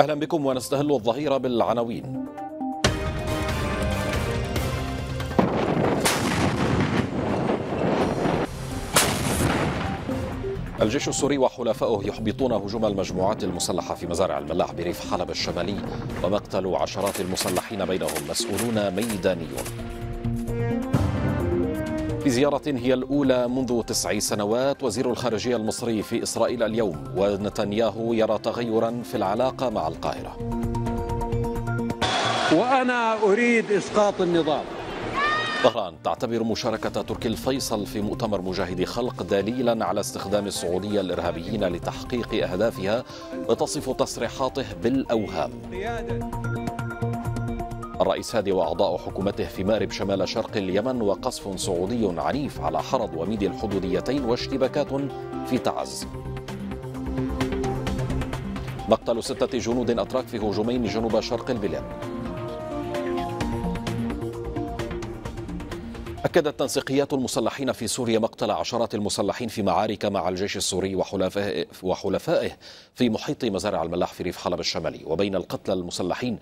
أهلا بكم ونستهل الظهيرة بالعناوين الجيش السوري وحلفائه يحبطون هجوم المجموعات المسلحة في مزارع الملاح بريف حلب الشمالي ومقتل عشرات المسلحين بينهم مسؤولون ميدانيون بزيارة هي الأولى منذ تسع سنوات وزير الخارجية المصري في إسرائيل اليوم ونتنياهو يرى تغيرا في العلاقة مع القاهرة وأنا أريد إسقاط النظام طهران تعتبر مشاركة تركي الفيصل في مؤتمر مجاهدي خلق دليلا على استخدام السعودية الإرهابيين لتحقيق أهدافها وتصف تصريحاته بالأوهام الرئيس هادي وأعضاء حكومته في مأرب شمال شرق اليمن وقصف سعودي عنيف على حرض وميد الحدوديتين واشتباكات في تعز مقتل ستة جنود أتراك في هجومين جنوب شرق البلاد أكدت تنسيقيات المسلحين في سوريا مقتل عشرات المسلحين في معارك مع الجيش السوري وحلفائه في محيط مزارع الملاح في ريف حلب الشمالي وبين القتلى المسلحين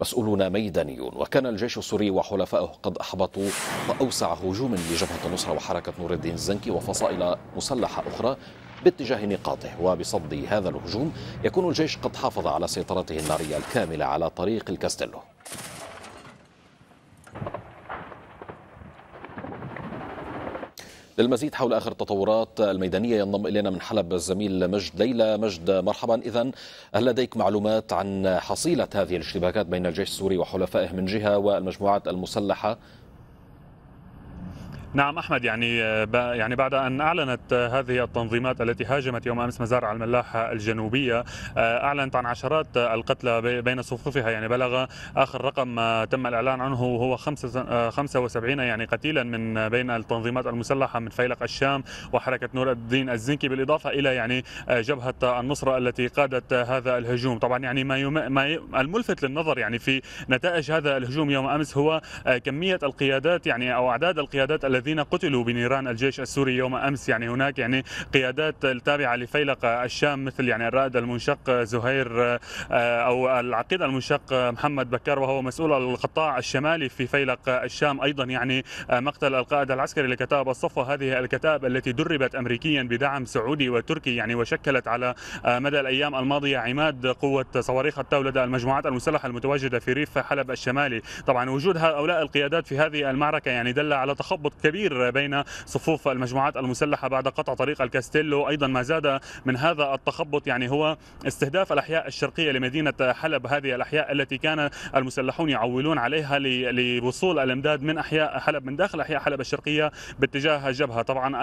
مسؤولون ميدانيون وكان الجيش السوري وحلفائه قد أحبطوا وأوسع هجوم لجبهة النصرة وحركة نور الدين الزنكي وفصائل مسلحة أخرى باتجاه نقاطه وبصد هذا الهجوم يكون الجيش قد حافظ على سيطرته النارية الكاملة على طريق الكاستيلو للمزيد حول آخر التطورات الميدانية ينضم إلينا من حلب الزميل مجد ليلى مجد مرحبا إذا هل لديك معلومات عن حصيلة هذه الاشتباكات بين الجيش السوري وحلفائه من جهة والمجموعات المسلحة نعم احمد يعني يعني بعد ان اعلنت هذه التنظيمات التي هاجمت يوم امس مزارع الملاحه الجنوبيه آه، اعلنت عن عشرات القتلى بين صفوفها يعني بلغ اخر رقم آه، تم الاعلان عنه هو 75 آه، يعني قتيلا من بين التنظيمات المسلحه من فيلق الشام وحركه نور الدين الزنكي بالاضافه الى يعني جبهه النصره التي قادت هذا الهجوم طبعا يعني ما, يم... ما ي... الملفت للنظر يعني في نتائج هذا الهجوم يوم امس هو كميه القيادات يعني او اعداد القيادات التي الذين قتلوا بنيران الجيش السوري يوم امس يعني هناك يعني قيادات التابعه لفيلق الشام مثل يعني الرائد المنشق زهير آه، او العقيد المنشق محمد بكار وهو مسؤول القطاع الشمالي في فيلق الشام ايضا يعني آه، مقتل القائد العسكري لكتائب الصفوه هذه الكتائب التي دربت امريكيا بدعم سعودي وتركي يعني وشكلت على آه، مدى الايام الماضيه عماد قوه صواريخ التو لدى المجموعات المسلحه المتواجده في ريف حلب الشمالي طبعا وجود هؤلاء القيادات في هذه المعركه يعني دل على تخبط كبير بين صفوف المجموعات المسلحه بعد قطع طريق الكاستيلو ايضا ما زاد من هذا التخبط يعني هو استهداف الاحياء الشرقيه لمدينه حلب هذه الاحياء التي كان المسلحون يعولون عليها لوصول الامداد من احياء حلب من داخل احياء حلب الشرقيه باتجاه الجبهه طبعا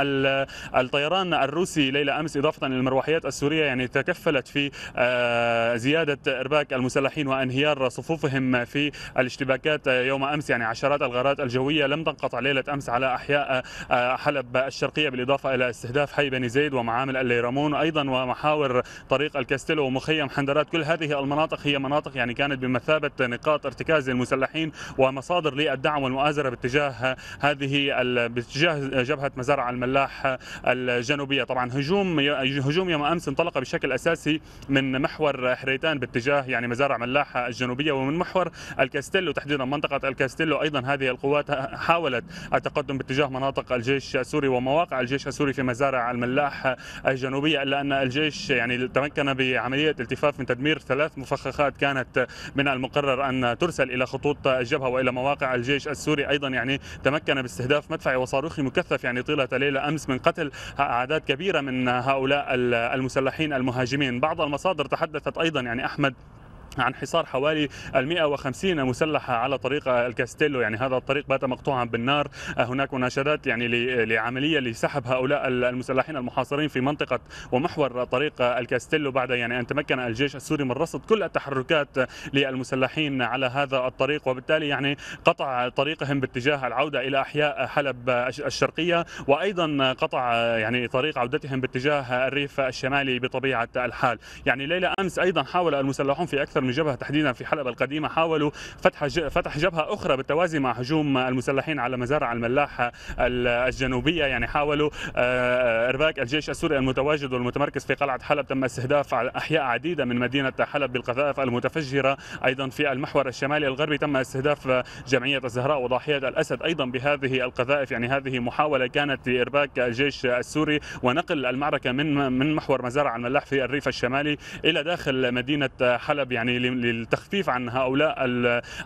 الطيران الروسي ليله امس اضافه للمروحيات السوريه يعني تكفلت في آه، زياده ارباك المسلحين وانهيار صفوفهم في الاشتباكات يوم امس يعني عشرات الغارات الجويه لم تنقطع ليله امس على أحياء آه، حلب الشرقية بالإضافة إلى استهداف حي بني زيد ومعامل الليرمون ايضا ومحاور طريق الكاستيلو ومخيم حندرات كل هذه المناطق هي مناطق يعني كانت بمثابة نقاط ارتكاز للمسلحين ومصادر للدعم والمؤازرة باتجاه هذه باتجاه جبهة مزارع الملاح الجنوبية طبعا هجوم هجوم يوم أمس انطلق بشكل أساسي من محور حريتان باتجاه يعني مزارع ملاح الجنوبية ومن محور الكاستيلو تحديدا منطقة الكاستيلو أيضا هذه القوات حاولت التقدم باتجاه مناطق الجيش السوري ومواقع الجيش السوري في مزارع الملاح الجنوبيه الا ان الجيش يعني تمكن بعمليه التفاف من تدمير ثلاث مفخخات كانت من المقرر ان ترسل الى خطوط الجبهه والى مواقع الجيش السوري ايضا يعني تمكن باستهداف مدفعي وصاروخي مكثف يعني طيله ليله امس من قتل اعداد كبيره من هؤلاء المسلحين المهاجمين بعض المصادر تحدثت ايضا يعني احمد عن حصار حوالي ال 150 مسلحه على طريق الكاستيلو يعني هذا الطريق بات مقطوعا بالنار هناك مناشدات يعني لعمليه لسحب هؤلاء المسلحين المحاصرين في منطقه ومحور طريق الكاستيلو بعد يعني ان تمكن الجيش السوري من رصد كل التحركات للمسلحين على هذا الطريق وبالتالي يعني قطع طريقهم باتجاه العوده الى احياء حلب الشرقيه وايضا قطع يعني طريق عودتهم باتجاه الريف الشمالي بطبيعه الحال يعني ليله امس ايضا حاول المسلحون في اكثر من جبهه تحديدا في حلب القديمه حاولوا فتح فتح جبهه اخرى بالتوازي مع هجوم المسلحين على مزارع الملاحه الجنوبيه يعني حاولوا آه، ارباك الجيش السوري المتواجد والمتمركز في قلعه حلب تم استهداف احياء عديده من مدينه حلب بالقذائف المتفجره ايضا في المحور الشمالي الغربي تم استهداف جمعيه الزهراء وضاحيه الاسد ايضا بهذه القذائف يعني هذه محاوله كانت لارباك الجيش السوري ونقل المعركه من من محور مزارع الملاح في الريف الشمالي الى داخل مدينه حلب يعني للتخفيف عن هؤلاء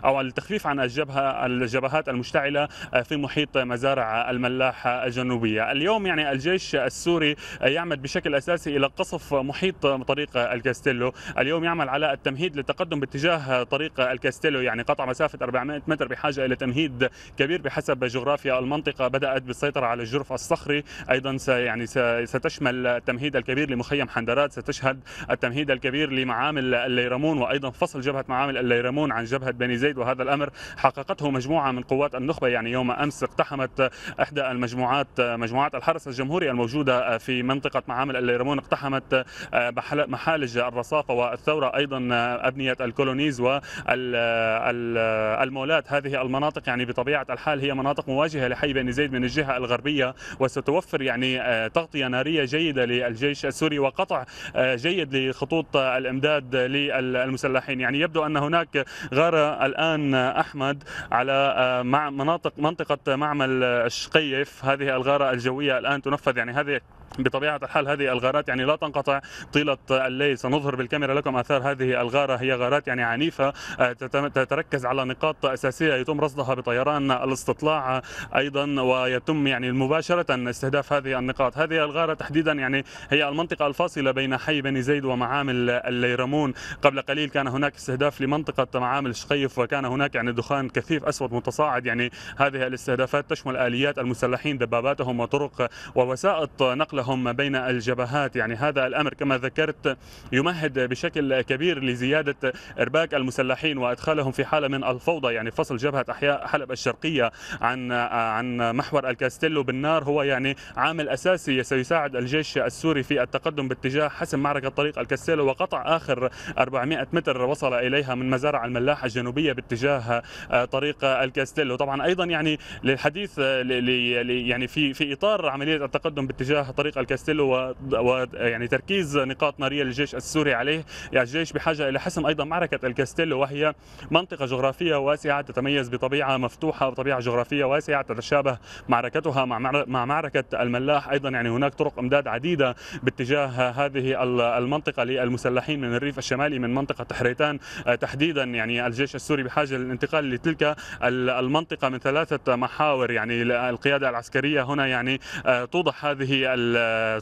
او التخفيف عن الجبهه الجبهات المشتعله في محيط مزارع الملاح الجنوبيه، اليوم يعني الجيش السوري يعمل بشكل اساسي الى قصف محيط طريق الكاستيلو، اليوم يعمل على التمهيد للتقدم باتجاه طريق الكاستيلو يعني قطع مسافه 400 متر بحاجه الى تمهيد كبير بحسب جغرافيا المنطقه بدات بالسيطره على الجرف الصخري، ايضا يعني ستشمل التمهيد الكبير لمخيم حندرات، ستشهد التمهيد الكبير لمعامل الليرمون وايضا أيضا فصل جبهة معامل الليرمون عن جبهة بني زيد وهذا الأمر حققته مجموعة من قوات النخبة يعني يوم أمس اقتحمت إحدى المجموعات مجموعات الحرس الجمهوري الموجودة في منطقة معامل الليرمون اقتحمت آه، محالج الرصافة والثورة أيضا آه، أبنية الكولونيز والمولات هذه المناطق يعني بطبيعة الحال هي مناطق مواجهة لحي بني زيد من الجهة الغربية وستوفر يعني آه، تغطية نارية جيدة للجيش السوري وقطع جيد لخطوط الإمداد للمسلمين المسلحين يعني يبدو أن هناك غارة الآن أحمد على آه، مع مناطق منطقة معمل الشقيف هذه الغارة الجوية الآن تنفذ يعني هذه بطبيعة الحال هذه الغارات يعني لا تنقطع طيلة الليل سنظهر بالكاميرا لكم آثار هذه الغارة هي غارات يعني عنيفة آه، تتركز على نقاط أساسية يتم رصدها بطيران الاستطلاع أيضا ويتم يعني مباشرة استهداف هذه النقاط هذه الغارة تحديدا يعني هي المنطقة الفاصلة بين حي بني زيد ومعامل الليرمون قبل قليل كان هناك استهداف لمنطقة معامل شقيف وكان هناك يعني دخان كثيف أسود متصاعد يعني هذه الاستهدافات تشمل آليات المسلحين دباباتهم وطرق ووسائط نقلهم التفاهم بين الجبهات يعني هذا الأمر كما ذكرت يمهد بشكل كبير لزيادة إرباك المسلحين وإدخالهم في حالة من الفوضى يعني فصل جبهة أحياء حلب الشرقية عن عن محور الكاستيلو بالنار هو يعني عامل أساسي سيساعد الجيش السوري في التقدم باتجاه حسم معركة طريق الكاستيلو وقطع آخر 400 متر وصل إليها من مزارع الملاحة الجنوبية باتجاه آه، طريق الكاستيلو طبعا أيضا يعني للحديث آه، يعني في في إطار عملية التقدم باتجاه طريق طريق الكاستيلو ويعني تركيز نقاط ناريه للجيش السوري عليه يعني الجيش بحاجه الى حسم ايضا معركه الكاستيلو وهي منطقه جغرافيه واسعه تتميز بطبيعه مفتوحه وطبيعه جغرافيه واسعه تتشابه معركتها مع مع معركه الملاح ايضا يعني هناك طرق امداد عديده باتجاه هذه المنطقه للمسلحين من الريف الشمالي من منطقه تحريتان آه، تحديدا يعني الجيش السوري بحاجه للانتقال لتلك المنطقه من ثلاثه محاور يعني القياده العسكريه هنا يعني آه، توضح هذه ال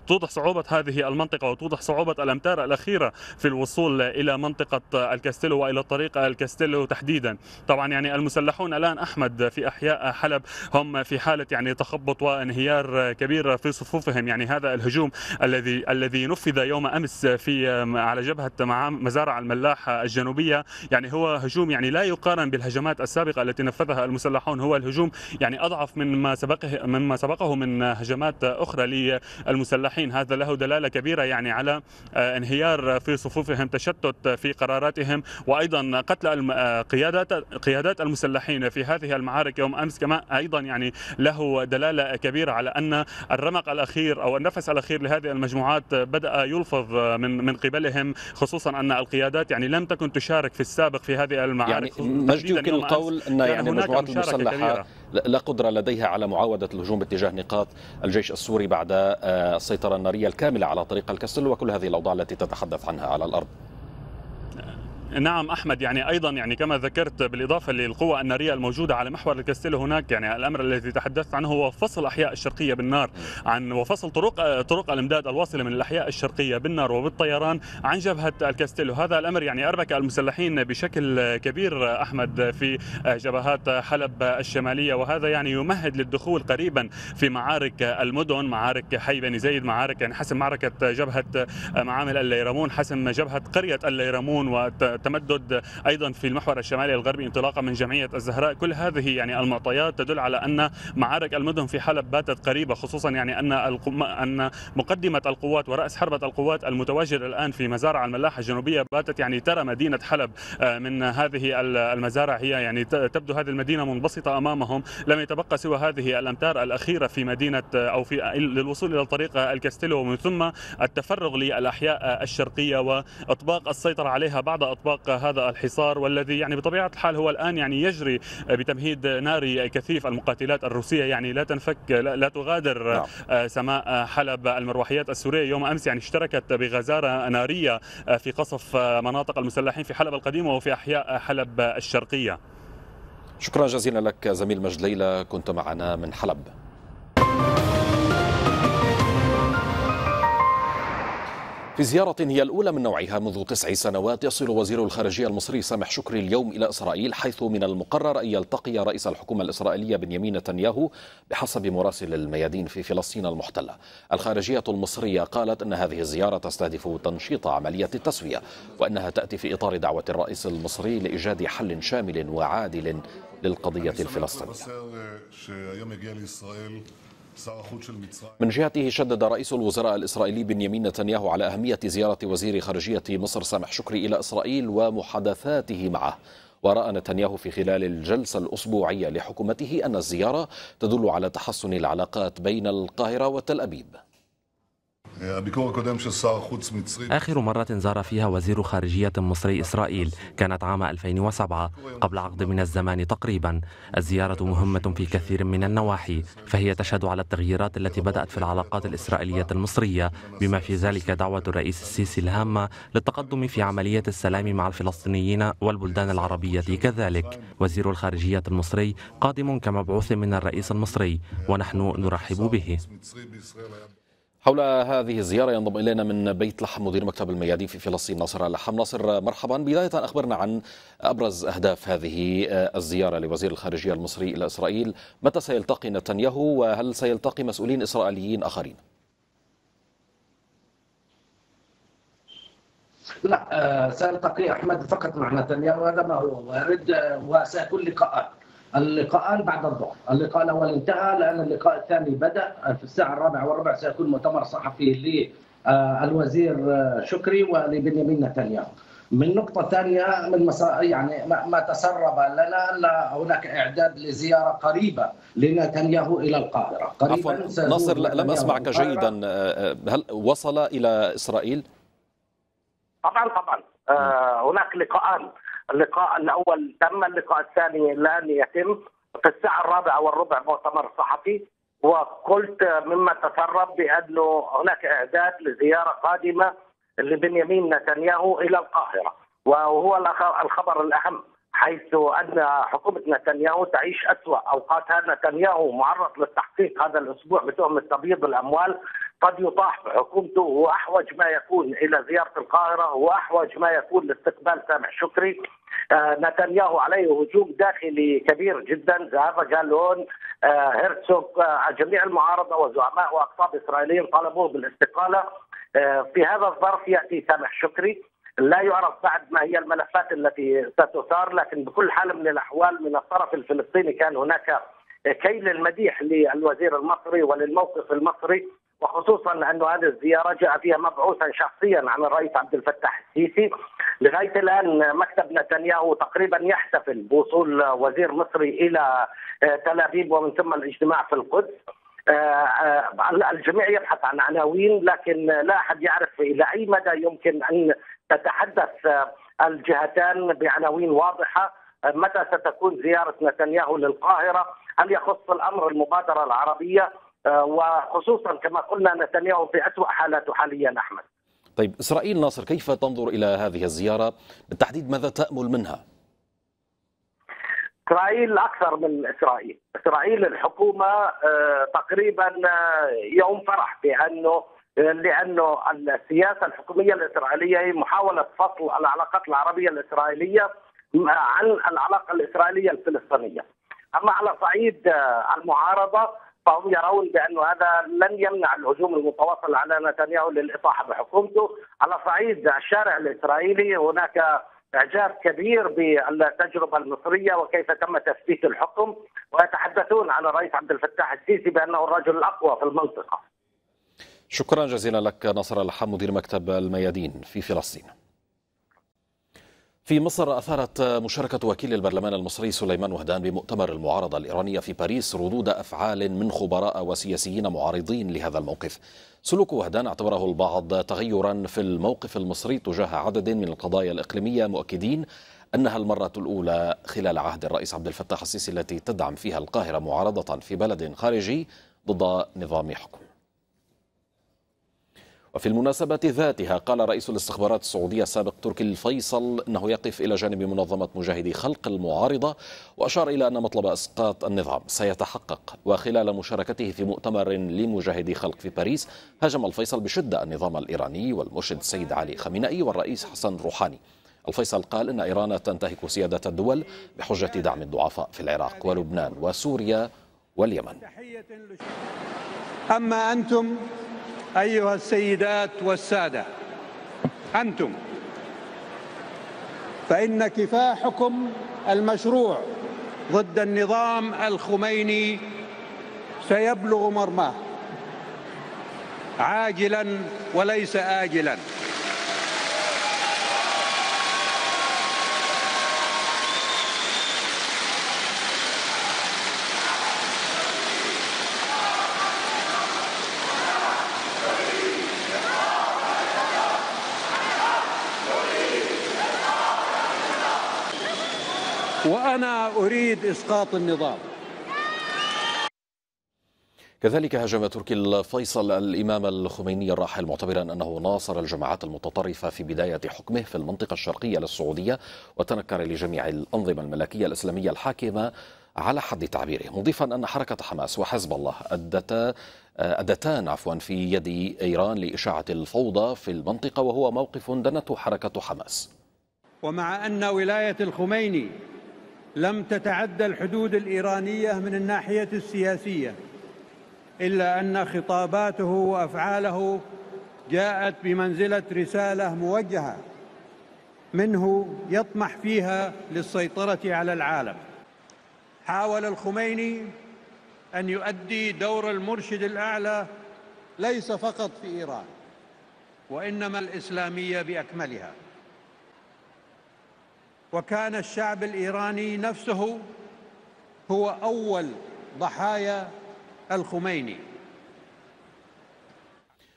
توضح صعوبة هذه المنطقة وتوضح صعوبة الأمتار الأخيرة في الوصول إلى منطقة الكاستيلو وإلى طريق الكاستيلو تحديدا طبعا يعني المسلحون الآن أحمد في أحياء حلب هم في حالة يعني تخبط وانهيار كبير في صفوفهم يعني هذا الهجوم الذي الذي نفذ يوم أمس في على جبهة مزارع الملاح الجنوبية يعني هو هجوم يعني لا يقارن بالهجمات السابقة التي نفذها المسلحون هو الهجوم يعني أضعف مما سبقه مما سبقه من هجمات أخرى المسلحين هذا له دلالة كبيرة يعني على آه، انهيار في صفوفهم تشتت في قراراتهم وأيضا قتل آه، قيادات قيادات المسلحين في هذه المعارك يوم أمس كما أيضا يعني له دلالة كبيرة على أن الرمق الأخير أو النفس الأخير لهذه المجموعات بدأ يلفظ من من قبلهم خصوصا أن القيادات يعني لم تكن تشارك في السابق في هذه المعارك يعني مجد يمكن القول أن يعني, يعني المجموعات المسلحة كبيرة. لا قدرة لديها على معاودة الهجوم باتجاه نقاط الجيش السوري بعد آه، السيطرة النارية الكاملة على طريق الكسل وكل هذه الأوضاع التي تتحدث عنها على الأرض نعم احمد يعني ايضا يعني كما ذكرت بالاضافه للقوه الناريه الموجوده على محور الكاستيلو هناك يعني الامر الذي تحدثت عنه هو فصل الاحياء الشرقيه بالنار عن وفصل طرق طرق الامداد الواصله من الاحياء الشرقيه بالنار وبالطيران عن جبهه الكاستيلو هذا الامر يعني اربك المسلحين بشكل كبير احمد في جبهات حلب الشماليه وهذا يعني يمهد للدخول قريبا في معارك المدن معارك حي بني زيد معارك يعني حسم معركه جبهه معامل الليرمون حسم جبهه قريه الليرمون و تمدد ايضا في المحور الشمالي الغربي انطلاقا من جمعيه الزهراء كل هذه يعني المعطيات تدل على ان معارك المدن في حلب باتت قريبه خصوصا يعني ان ان مقدمه القوات وراس حربه القوات المتواجد الان في مزارع الملاحه الجنوبيه باتت يعني ترى مدينه حلب آه، من هذه المزارع هي يعني تبدو هذه المدينه منبسطه امامهم لم يتبقى سوى هذه الامتار الاخيره في مدينه آه، او في آه، للوصول الى الطريق الكاستيلو ومن ثم التفرغ للاحياء الشرقيه واطباق السيطره عليها بعد اطباق اطباق هذا الحصار والذي يعني بطبيعه الحال هو الان يعني يجري بتمهيد ناري كثيف المقاتلات الروسيه يعني لا تنفك لا تغادر نعم. سماء حلب المروحيات السوريه يوم امس يعني اشتركت بغزاره ناريه في قصف مناطق المسلحين في حلب القديمه وفي احياء حلب الشرقيه شكرا جزيلا لك زميل مجد ليلى كنت معنا من حلب في زيارة هي الأولى من نوعها منذ تسع سنوات يصل وزير الخارجية المصري سامح شكري اليوم إلى إسرائيل حيث من المقرر أن يلتقي رئيس الحكومة الإسرائيلية بنيامين نتنياهو بحسب مراسل الميادين في فلسطين المحتلة الخارجية المصرية قالت أن هذه الزيارة تستهدف تنشيط عملية التسوية وأنها تأتي في إطار دعوة الرئيس المصري لإيجاد حل شامل وعادل للقضية الفلسطينية من جهته شدد رئيس الوزراء الإسرائيلي بنيامين نتنياهو على أهمية زيارة وزير خارجية مصر سامح شكري إلى إسرائيل ومحادثاته معه ورأى نتنياهو في خلال الجلسة الأسبوعية لحكومته أن الزيارة تدل على تحسن العلاقات بين القاهرة وتل أبيب آخر مرة زار فيها وزير خارجية مصري إسرائيل كانت عام 2007 قبل عقد من الزمان تقريبا الزيارة مهمة في كثير من النواحي فهي تشهد على التغييرات التي بدأت في العلاقات الإسرائيلية المصرية بما في ذلك دعوة الرئيس السيسي الهامة للتقدم في عملية السلام مع الفلسطينيين والبلدان العربية كذلك وزير الخارجية المصري قادم كمبعوث من الرئيس المصري ونحن نرحب به حول هذه الزيارة ينضم إلينا من بيت لحم مدير مكتب الميادين في فلسطين ناصر اللحم ناصر مرحبا بداية أخبرنا عن أبرز أهداف هذه الزيارة لوزير الخارجية المصري إلى إسرائيل متى سيلتقي نتنياهو وهل سيلتقي مسؤولين إسرائيليين آخرين؟ لا آه، سيلتقي أحمد فقط مع نتنياهو هذا ما هو وارد آه، وسيكون لقاءات اللقاءان بعد الظهر، اللقاء الاول انتهى لان اللقاء الثاني بدا في الساعه الرابعه والربع سيكون مؤتمر صحفي للوزير آه، آه، شكري ولبنيامين نتنياهو. من نقطة ثانية من مسا... يعني ما تسرب لنا أن هناك إعداد لزيارة قريبة لنتنياهو إلى القاهرة عفوا نصر لم أسمعك جيدا آه، هل وصل إلى إسرائيل؟ طبعا طبعا آه هناك لقاءان اللقاء الاول تم اللقاء الثاني الان يتم في الساعه الرابعه والربع مؤتمر صحفي وقلت مما تسرب بانه هناك اعداد لزياره قادمه لبنيامين نتنياهو الى القاهره وهو الخبر الاهم حيث ان حكومه نتنياهو تعيش اسوا اوقاتها نتنياهو معرض للتحقيق هذا الاسبوع بتهمه تبييض الاموال قد يطاح بحكومته واحوج ما يكون الى زياره القاهره واحوج ما يكون لاستقبال سامح شكري آه، نتنياهو عليه هجوم داخلي كبير جدا ذهب جالون آه، هرتسوغ آه، جميع المعارضه وزعماء واقطاب اسرائيليين طالبوه بالاستقاله في هذا الظرف ياتي سامح شكري لا يعرف بعد ما هي الملفات التي ستثار لكن بكل حال من الاحوال من الطرف الفلسطيني كان هناك كيل المديح للوزير المصري وللموقف المصري وخصوصا انه هذه الزياره جاء فيها مبعوثا شخصيا عن الرئيس عبد الفتاح السيسي لغايه الان مكتب نتنياهو تقريبا يحتفل بوصول وزير مصري الى آه، تل ابيب ومن ثم الاجتماع في القدس آه، آه، الجميع يبحث عن عناوين لكن لا احد يعرف الى اي مدى يمكن ان تتحدث الجهتان بعناوين واضحه متى ستكون زياره نتنياهو للقاهره هل يخص الامر المبادره العربيه آه، وخصوصا كما قلنا نتنياهو في أسوأ حالاته حاليا أحمد طيب إسرائيل ناصر كيف تنظر إلى هذه الزيارة بالتحديد ماذا تأمل منها؟ اسرائيل اكثر من اسرائيل، اسرائيل الحكومه آه، تقريبا آه، يوم فرح بانه لانه السياسه الحكوميه الاسرائيليه هي محاوله فصل العلاقات العربيه الاسرائيليه عن العلاقه الاسرائيليه الفلسطينيه. اما على صعيد المعارضه فهم يرون بأن هذا لن يمنع الهجوم المتواصل على نتنياهو للإطاحة بحكومته على صعيد الشارع الإسرائيلي هناك اعجاب كبير بالتجربه المصريه وكيف تم تثبيت الحكم ويتحدثون عن الرئيس عبد الفتاح السيسي بانه الرجل الاقوى في المنطقه. شكرا جزيلا لك نصر الحمد مدير مكتب الميادين في فلسطين. في مصر أثارت مشاركة وكيل البرلمان المصري سليمان وهدان بمؤتمر المعارضة الإيرانية في باريس ردود أفعال من خبراء وسياسيين معارضين لهذا الموقف سلوك وهدان اعتبره البعض تغيرا في الموقف المصري تجاه عدد من القضايا الإقليمية مؤكدين أنها المرة الأولى خلال عهد الرئيس عبد الفتاح السيسي التي تدعم فيها القاهرة معارضة في بلد خارجي ضد نظام حكم وفي المناسبة ذاتها قال رئيس الاستخبارات السعودية السابق تركي الفيصل أنه يقف إلى جانب منظمة مجاهدي خلق المعارضة وأشار إلى أن مطلب إسقاط النظام سيتحقق وخلال مشاركته في مؤتمر لمجاهدي خلق في باريس هاجم الفيصل بشدة النظام الإيراني والمرشد السيد علي خامنئي والرئيس حسن روحاني الفيصل قال إن إيران تنتهك سيادة الدول بحجة دعم الضعفاء في العراق ولبنان وسوريا واليمن أما أنتم أيها السيدات والسادة أنتم فإن كفاحكم المشروع ضد النظام الخميني سيبلغ مرماه عاجلا وليس آجلا وأنا أريد إسقاط النظام كذلك هاجم تركي الفيصل الإمام الخميني الراحل معتبرا أنه ناصر الجماعات المتطرفة في بداية حكمه في المنطقة الشرقية للسعودية وتنكر لجميع الأنظمة الملكية الإسلامية الحاكمة على حد تعبيره مضيفا أن حركة حماس وحزب الله أدتا أدتان عفوا في يد إيران لإشاعة الفوضى في المنطقة وهو موقف دنته حركة حماس ومع أن ولاية الخميني لم تتعدى الحدود الإيرانية من الناحية السياسية إلا أن خطاباته وأفعاله جاءت بمنزلة رسالة موجهة منه يطمح فيها للسيطرة على العالم حاول الخميني أن يؤدي دور المرشد الأعلى ليس فقط في إيران وإنما الإسلامية بأكملها وكان الشعب الإيراني نفسه هو أول ضحايا الخميني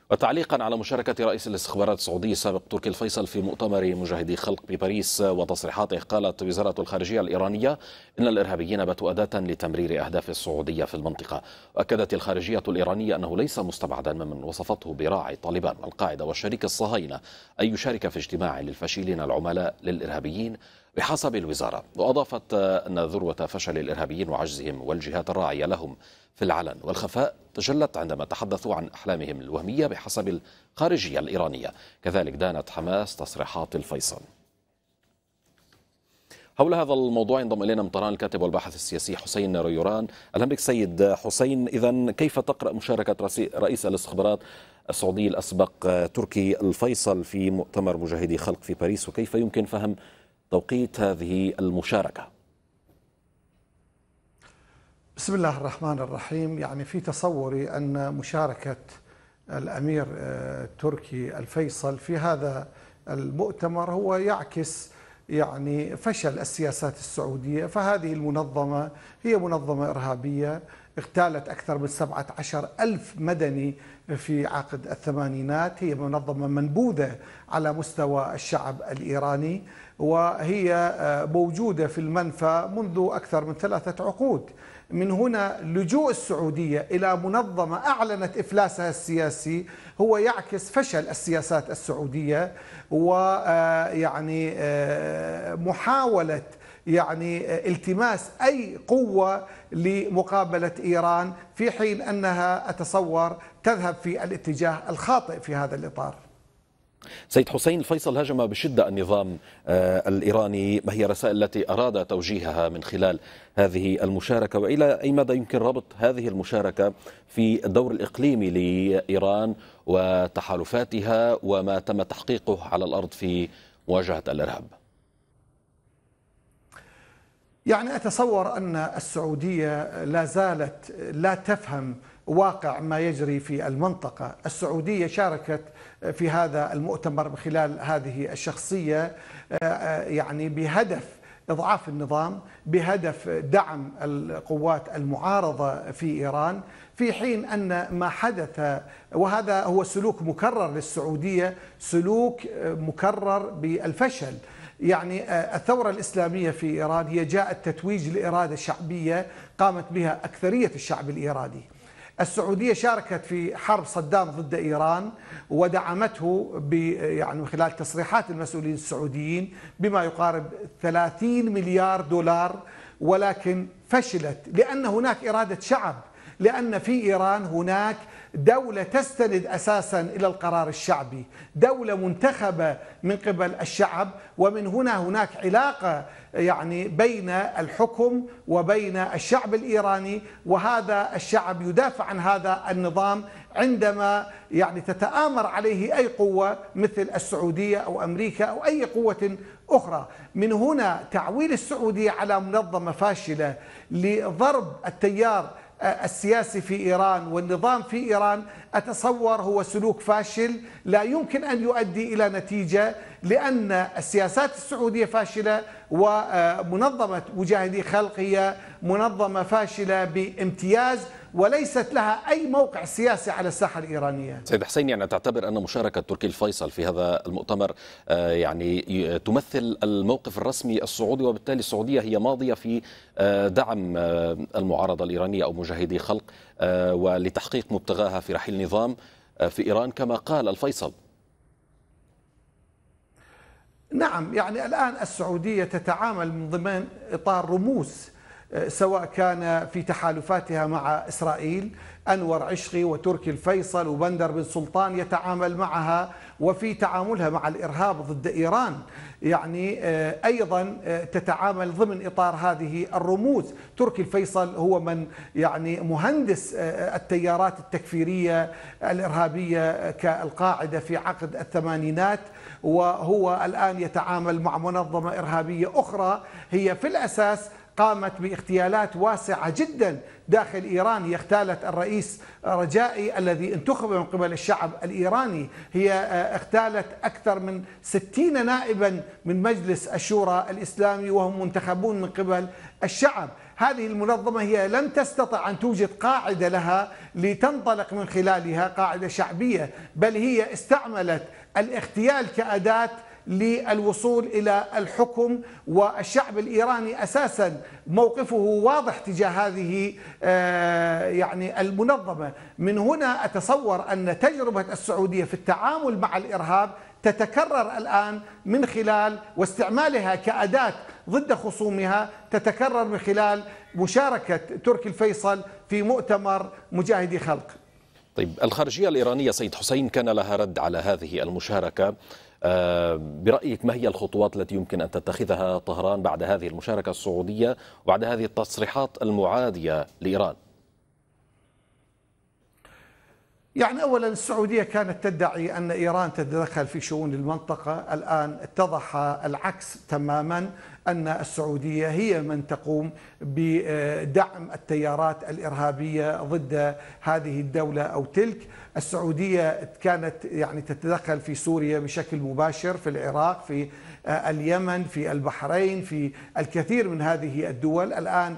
وتعليقا على مشاركة رئيس الاستخبارات السعودي السابق تركي الفيصل في مؤتمر مجاهدي خلق بباريس وتصريحاته قالت وزارة الخارجية الإيرانية إن الإرهابيين باتوا أداة لتمرير أهداف السعودية في المنطقة وأكدت الخارجية الإيرانية أنه ليس مستبعدا ممن وصفته براعي طالبان والقاعدة والشريك الصهاينة أن يشارك في اجتماع للفاشلين العملاء للإرهابيين بحسب الوزارة وأضافت أن ذروة فشل الإرهابيين وعجزهم والجهات الراعية لهم في العلن والخفاء تجلت عندما تحدثوا عن أحلامهم الوهمية بحسب الخارجية الإيرانية كذلك دانت حماس تصريحات الفيصل حول هذا الموضوع ينضم الينا من الكاتب والباحث السياسي حسين ريوران اهلا بك سيد حسين اذا كيف تقرا مشاركه رئيس الاستخبارات السعودي الاسبق تركي الفيصل في مؤتمر مجاهدي خلق في باريس وكيف يمكن فهم توقيت هذه المشاركة بسم الله الرحمن الرحيم يعني في تصوري أن مشاركة الأمير التركي آه، الفيصل في هذا المؤتمر هو يعكس يعني فشل السياسات السعودية فهذه المنظمة هي منظمة إرهابية اغتالت أكثر من 17 ألف مدني في عقد الثمانينات هي منظمة منبوذة على مستوى الشعب الإيراني وهي آه، موجودة في المنفى منذ أكثر من ثلاثة عقود من هنا لجوء السعودية إلى منظمة أعلنت إفلاسها السياسي هو يعكس فشل السياسات السعودية ويعني آه، آه، محاولة يعني التماس أي قوة لمقابلة إيران في حين أنها أتصور تذهب في الاتجاه الخاطئ في هذا الإطار سيد حسين الفيصل هاجم بشدة النظام آه، الإيراني ما هي الرسائل التي أراد توجيهها من خلال هذه المشاركة وإلى أي مدى يمكن ربط هذه المشاركة في الدور الإقليمي لإيران وتحالفاتها وما تم تحقيقه على الأرض في مواجهة الإرهاب يعني أتصور أن السعودية لا زالت لا تفهم واقع ما يجري في المنطقة السعودية شاركت في هذا المؤتمر من خلال هذه الشخصية آه، آه، يعني بهدف إضعاف النظام بهدف دعم القوات المعارضة في إيران في حين أن ما حدث وهذا هو سلوك مكرر للسعودية سلوك آه، مكرر بالفشل يعني الثورة الإسلامية في إيران هي جاءت تتويج لإرادة شعبية قامت بها أكثرية الشعب الإيراني السعودية شاركت في حرب صدام ضد إيران ودعمته يعني خلال تصريحات المسؤولين السعوديين بما يقارب 30 مليار دولار ولكن فشلت لأن هناك إرادة شعب لأن في إيران هناك دولة تستند أساسا إلى القرار الشعبي دولة منتخبة من قبل الشعب ومن هنا هناك علاقة يعني بين الحكم وبين الشعب الإيراني وهذا الشعب يدافع عن هذا النظام عندما يعني تتآمر عليه أي قوة مثل السعودية أو أمريكا أو أي قوة أخرى من هنا تعويل السعودية على منظمة فاشلة لضرب التيار السياسي في إيران والنظام في إيران أتصور هو سلوك فاشل لا يمكن أن يؤدي إلى نتيجة لأن السياسات السعودية فاشلة ومنظمة مجاهدي خلق هي منظمة فاشلة بامتياز وليست لها أي موقع سياسي على الساحة الإيرانية سيد حسين يعني تعتبر أن مشاركة تركي الفيصل في هذا المؤتمر آه، يعني تمثل الموقف الرسمي السعودي وبالتالي السعودية هي ماضية في آه، دعم آه، المعارضة الإيرانية أو مجاهدي خلق ولتحقيق مبتغاها في رحيل النظام آه، في إيران كما قال الفيصل نعم يعني الآن السعودية تتعامل من ضمن إطار رموز آه، سواء كان في تحالفاتها مع إسرائيل أنور عشقي وتركي الفيصل وبندر بن سلطان يتعامل معها وفي تعاملها مع الإرهاب ضد إيران يعني آه، أيضا آه، تتعامل ضمن إطار هذه الرموز تركي الفيصل هو من يعني مهندس آه، التيارات التكفيرية الإرهابية كالقاعدة في عقد الثمانينات وهو الآن يتعامل مع منظمة إرهابية أخرى هي في الأساس قامت باغتيالات واسعة جدا داخل إيران هي اغتالت الرئيس رجائي الذي انتخب من قبل الشعب الإيراني هي آه، اغتالت أكثر من ستين نائبا من مجلس الشورى الإسلامي وهم منتخبون من قبل الشعب هذه المنظمة هي لم تستطع أن توجد قاعدة لها لتنطلق من خلالها قاعدة شعبية بل هي استعملت الاغتيال كأداة للوصول إلى الحكم والشعب الإيراني أساسا موقفه واضح تجاه هذه آه، يعني المنظمة من هنا أتصور أن تجربة السعودية في التعامل مع الإرهاب تتكرر الآن من خلال واستعمالها كأداة ضد خصومها تتكرر من خلال مشاركة تركي الفيصل في مؤتمر مجاهدي خلق طيب الخارجية الإيرانية سيد حسين كان لها رد على هذه المشاركة آه، برأيك ما هي الخطوات التي يمكن أن تتخذها طهران بعد هذه المشاركة السعودية وبعد هذه التصريحات المعادية لإيران؟ يعني أولا السعودية كانت تدعي أن إيران تتدخل في شؤون المنطقة الآن اتضح العكس تماما أن السعودية هي من تقوم بدعم التيارات الإرهابية ضد هذه الدولة أو تلك السعودية كانت يعني تتدخل في سوريا بشكل مباشر في العراق في اليمن في البحرين في الكثير من هذه الدول الآن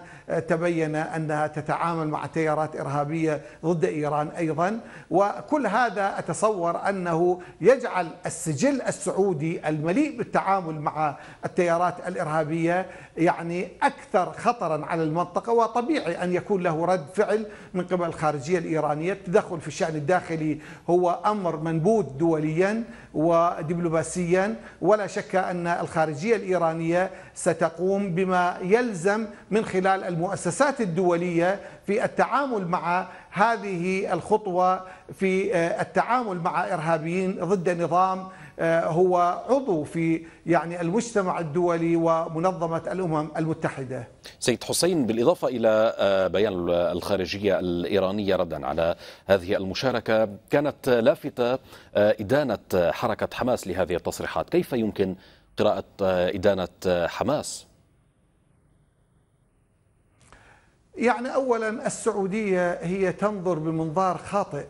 تبين أنها تتعامل مع تيارات إرهابية ضد إيران أيضا وكل هذا أتصور أنه يجعل السجل السعودي المليء بالتعامل مع التيارات الإرهابية يعني أكثر خطرا على المنطقة وطبيعي أن يكون له رد فعل من قبل الخارجية الإيرانية التدخل في الشأن الداخلي هو أمر منبوذ دوليا ودبلوماسيا ولا شك أن الخارجية الإيرانية ستقوم بما يلزم من خلال المؤسسات الدولية في التعامل مع هذه الخطوة في آه، التعامل مع إرهابيين ضد نظام آه، هو عضو في يعني المجتمع الدولي ومنظمة الأمم المتحدة سيد حسين بالإضافة إلى آه، بيان الخارجية الإيرانية ردا على هذه المشاركة كانت لافتة إدانة حركة حماس لهذه التصريحات كيف يمكن قراءة إدانة حماس؟ يعني أولا السعودية هي تنظر بمنظار خاطئ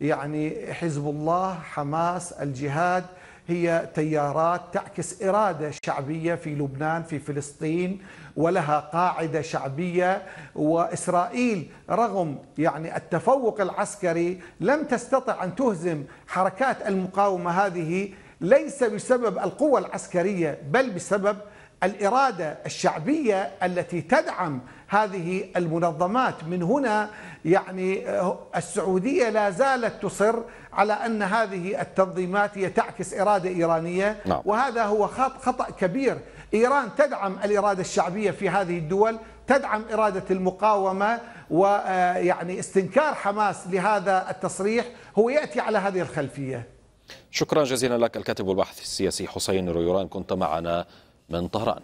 يعني حزب الله حماس الجهاد هي تيارات تعكس إرادة شعبية في لبنان في فلسطين ولها قاعدة شعبية وإسرائيل رغم يعني التفوق العسكري لم تستطع أن تهزم حركات المقاومة هذه ليس بسبب القوة العسكرية بل بسبب الإرادة الشعبية التي تدعم هذه المنظمات من هنا يعني آه، السعودية لا زالت تصر على أن هذه التنظيمات هي تعكس إرادة إيرانية نعم. وهذا هو خطأ كبير إيران تدعم الإرادة الشعبية في هذه الدول تدعم إرادة المقاومة ويعني آه، استنكار حماس لهذا التصريح هو يأتي على هذه الخلفية شكرا جزيلا لك الكاتب والباحث السياسي حسين ريوران كنت معنا من طهران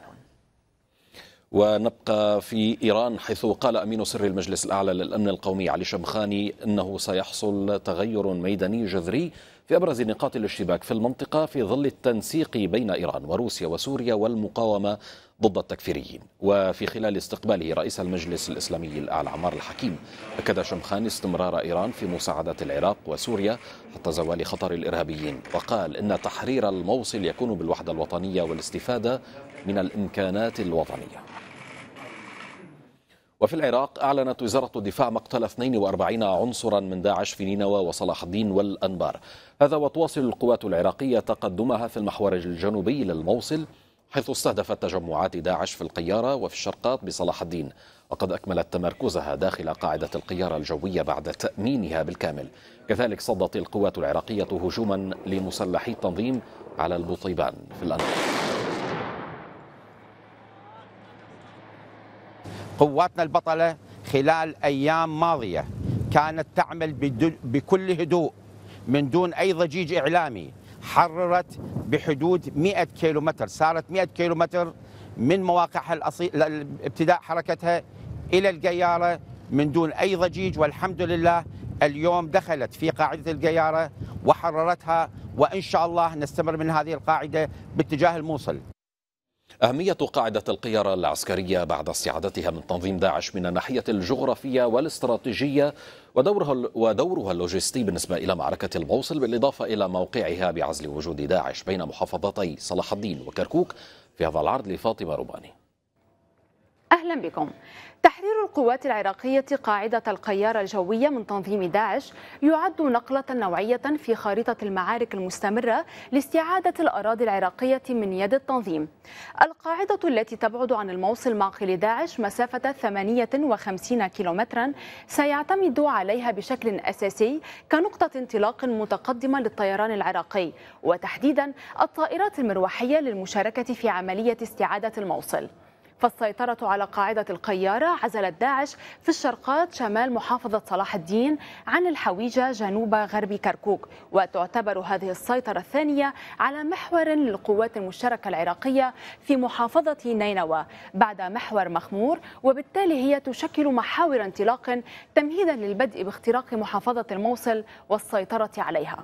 ونبقى في إيران حيث قال أمين سر المجلس الأعلى للأمن القومي علي شمخاني أنه سيحصل تغير ميداني جذري في أبرز نقاط الاشتباك في المنطقة في ظل التنسيق بين إيران وروسيا وسوريا والمقاومة ضد التكفيريين وفي خلال استقباله رئيس المجلس الإسلامي الأعلى عمار الحكيم أكد شمخان استمرار إيران في مساعدة العراق وسوريا حتى زوال خطر الإرهابيين وقال إن تحرير الموصل يكون بالوحدة الوطنية والاستفادة من الإمكانات الوطنية وفي العراق أعلنت وزارة الدفاع مقتل 42 عنصرا من داعش في نينوى وصلاح الدين والأنبار هذا وتواصل القوات العراقية تقدمها في المحور الجنوبي للموصل حيث استهدفت تجمعات داعش في القيارة وفي الشرقات بصلاح الدين وقد أكملت تمركزها داخل قاعدة القيارة الجوية بعد تأمينها بالكامل كذلك صدت القوات العراقية هجوما لمسلحي التنظيم على البطيبان في الأنبار قواتنا البطلة خلال أيام ماضية كانت تعمل بكل هدوء من دون أي ضجيج إعلامي حررت بحدود 100 كيلومتر سارت 100 كيلومتر من مواقعها الأصيل ابتداء حركتها إلى القيارة من دون أي ضجيج والحمد لله اليوم دخلت في قاعدة القيارة وحررتها وإن شاء الله نستمر من هذه القاعدة باتجاه الموصل أهمية قاعدة القيارة العسكرية بعد استعادتها من تنظيم داعش من الناحية الجغرافية والاستراتيجية ودورها ودورها اللوجستي بالنسبة إلى معركة الموصل بالإضافة إلى موقعها بعزل وجود داعش بين محافظتي صلاح الدين وكركوك في هذا العرض لفاطمة روباني. أهلا بكم تحرير القوات العراقية قاعدة القيارة الجوية من تنظيم داعش يعد نقلة نوعية في خريطة المعارك المستمرة لاستعادة الأراضي العراقية من يد التنظيم القاعدة التي تبعد عن الموصل معقل داعش مسافة 58 كيلومترا سيعتمد عليها بشكل أساسي كنقطة انطلاق متقدمة للطيران العراقي وتحديدا الطائرات المروحية للمشاركة في عملية استعادة الموصل فالسيطرة على قاعدة القيارة عزلت داعش في الشرقات شمال محافظة صلاح الدين عن الحويجة جنوب غرب كركوك وتعتبر هذه السيطرة الثانية على محور للقوات المشتركة العراقية في محافظة نينوى بعد محور مخمور وبالتالي هي تشكل محاور انطلاق تمهيدا للبدء باختراق محافظة الموصل والسيطرة عليها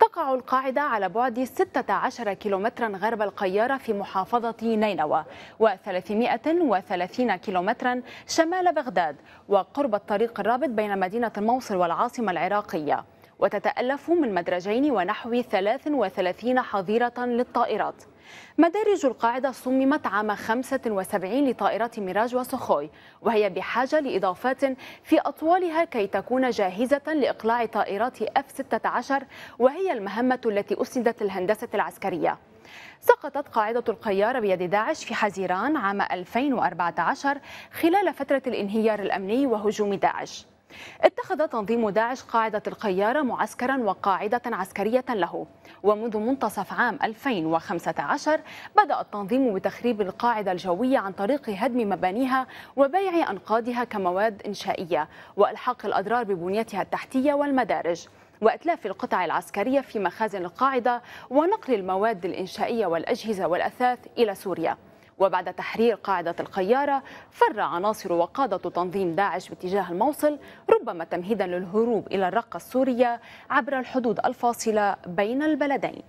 تقع القاعدة على بعد 16 كيلومترا غرب القيارة في محافظة نينوى و330 كيلومترا شمال بغداد وقرب الطريق الرابط بين مدينة الموصل والعاصمة العراقية وتتألف من مدرجين ونحو 33 حظيرة للطائرات مدارج القاعدة صممت عام 75 لطائرات ميراج وسخوي وهي بحاجة لإضافات في أطوالها كي تكون جاهزة لإقلاع طائرات F-16 وهي المهمة التي أسندت الهندسة العسكرية سقطت قاعدة القيارة بيد داعش في حزيران عام 2014 خلال فترة الانهيار الأمني وهجوم داعش اتخذ تنظيم داعش قاعدة القيارة معسكرا وقاعدة عسكرية له ومنذ منتصف عام 2015 بدأ التنظيم بتخريب القاعدة الجوية عن طريق هدم مبانيها وبيع أنقاضها كمواد إنشائية وإلحاق الأضرار ببنيتها التحتية والمدارج وإتلاف القطع العسكرية في مخازن القاعدة ونقل المواد الإنشائية والأجهزة والأثاث إلى سوريا وبعد تحرير قاعدة القيارة فر عناصر وقادة تنظيم داعش باتجاه الموصل ربما تمهيدا للهروب إلى الرقة السورية عبر الحدود الفاصلة بين البلدين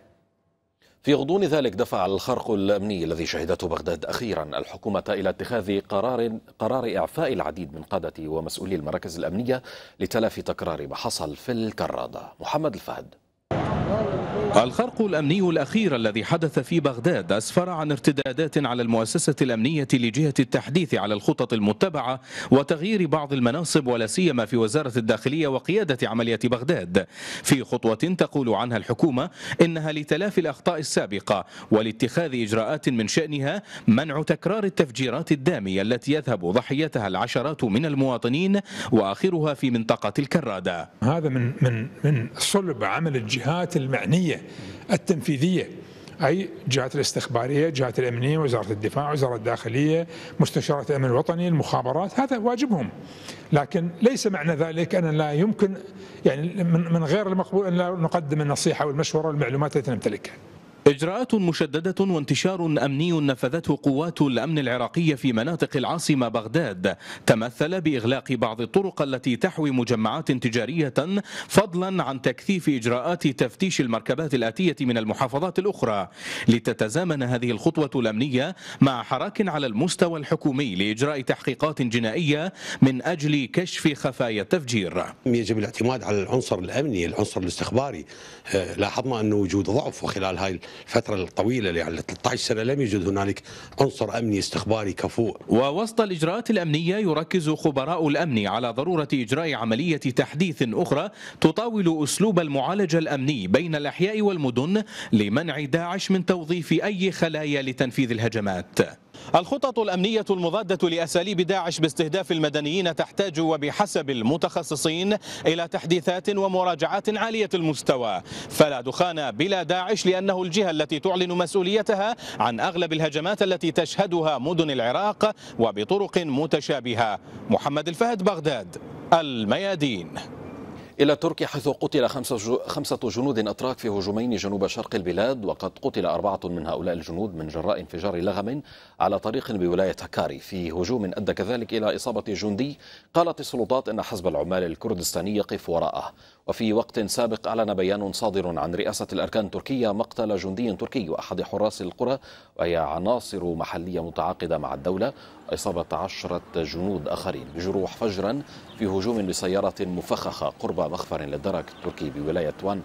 في غضون ذلك دفع الخرق الامني الذي شهدته بغداد اخيرا الحكومه الى اتخاذ قرار قرار اعفاء العديد من قاده ومسؤولي المراكز الامنيه لتلافي تكرار ما حصل في الكراده محمد الفهد الخرق الأمني الأخير الذي حدث في بغداد أسفر عن ارتدادات على المؤسسة الأمنية لجهة التحديث على الخطط المتبعة وتغيير بعض المناصب ولا سيما في وزارة الداخلية وقيادة عملية بغداد في خطوة تقول عنها الحكومة إنها لتلافي الأخطاء السابقة ولاتخاذ إجراءات من شأنها منع تكرار التفجيرات الدامية التي يذهب ضحيتها العشرات من المواطنين وآخرها في منطقة الكرادة هذا من من من صلب عمل الجهات المعنية التنفيذية أي جهات الاستخبارية جهات الأمنية وزارة الدفاع وزارة الداخلية مستشارة الأمن الوطني المخابرات هذا واجبهم لكن ليس معنى ذلك أن لا يمكن يعني من غير المقبول أن لا نقدم النصيحة والمشورة والمعلومات التي نمتلكها إجراءات مشددة وانتشار أمني نفذته قوات الأمن العراقية في مناطق العاصمة بغداد تمثل بإغلاق بعض الطرق التي تحوي مجمعات تجارية فضلا عن تكثيف إجراءات تفتيش المركبات الآتية من المحافظات الأخرى لتتزامن هذه الخطوة الأمنية مع حراك على المستوى الحكومي لإجراء تحقيقات جنائية من أجل كشف خفايا التفجير يجب الاعتماد على العنصر الأمني العنصر الاستخباري آه، لاحظنا أن وجود ضعف وخلال هاي الفترة الطويلة يعني 13 سنة لم يوجد هنالك عنصر أمني استخباري كفوء ووسط الإجراءات الأمنية يركز خبراء الأمن على ضرورة إجراء عملية تحديث أخرى تطاول أسلوب المعالجة الأمني بين الأحياء والمدن لمنع داعش من توظيف أي خلايا لتنفيذ الهجمات الخطط الأمنية المضادة لأساليب داعش باستهداف المدنيين تحتاج وبحسب المتخصصين إلى تحديثات ومراجعات عالية المستوى فلا دخان بلا داعش لأنه الجهة التي تعلن مسؤوليتها عن أغلب الهجمات التي تشهدها مدن العراق وبطرق متشابهة محمد الفهد بغداد الميادين إلى تركيا حيث قتل خمسة جنود أتراك في هجومين جنوب شرق البلاد وقد قتل أربعة من هؤلاء الجنود من جراء انفجار لغم على طريق بولاية هكاري في هجوم أدى كذلك إلى إصابة جندي قالت السلطات أن حزب العمال الكردستاني يقف وراءه وفي وقت سابق أعلن بيان صادر عن رئاسة الأركان التركية مقتل جندي تركي وأحد حراس القرى وهي عناصر محلية متعاقدة مع الدولة إصابة عشرة جنود آخرين بجروح فجرا في هجوم بسيارة مفخخة قرب مخفر للدرك التركي بولاية وان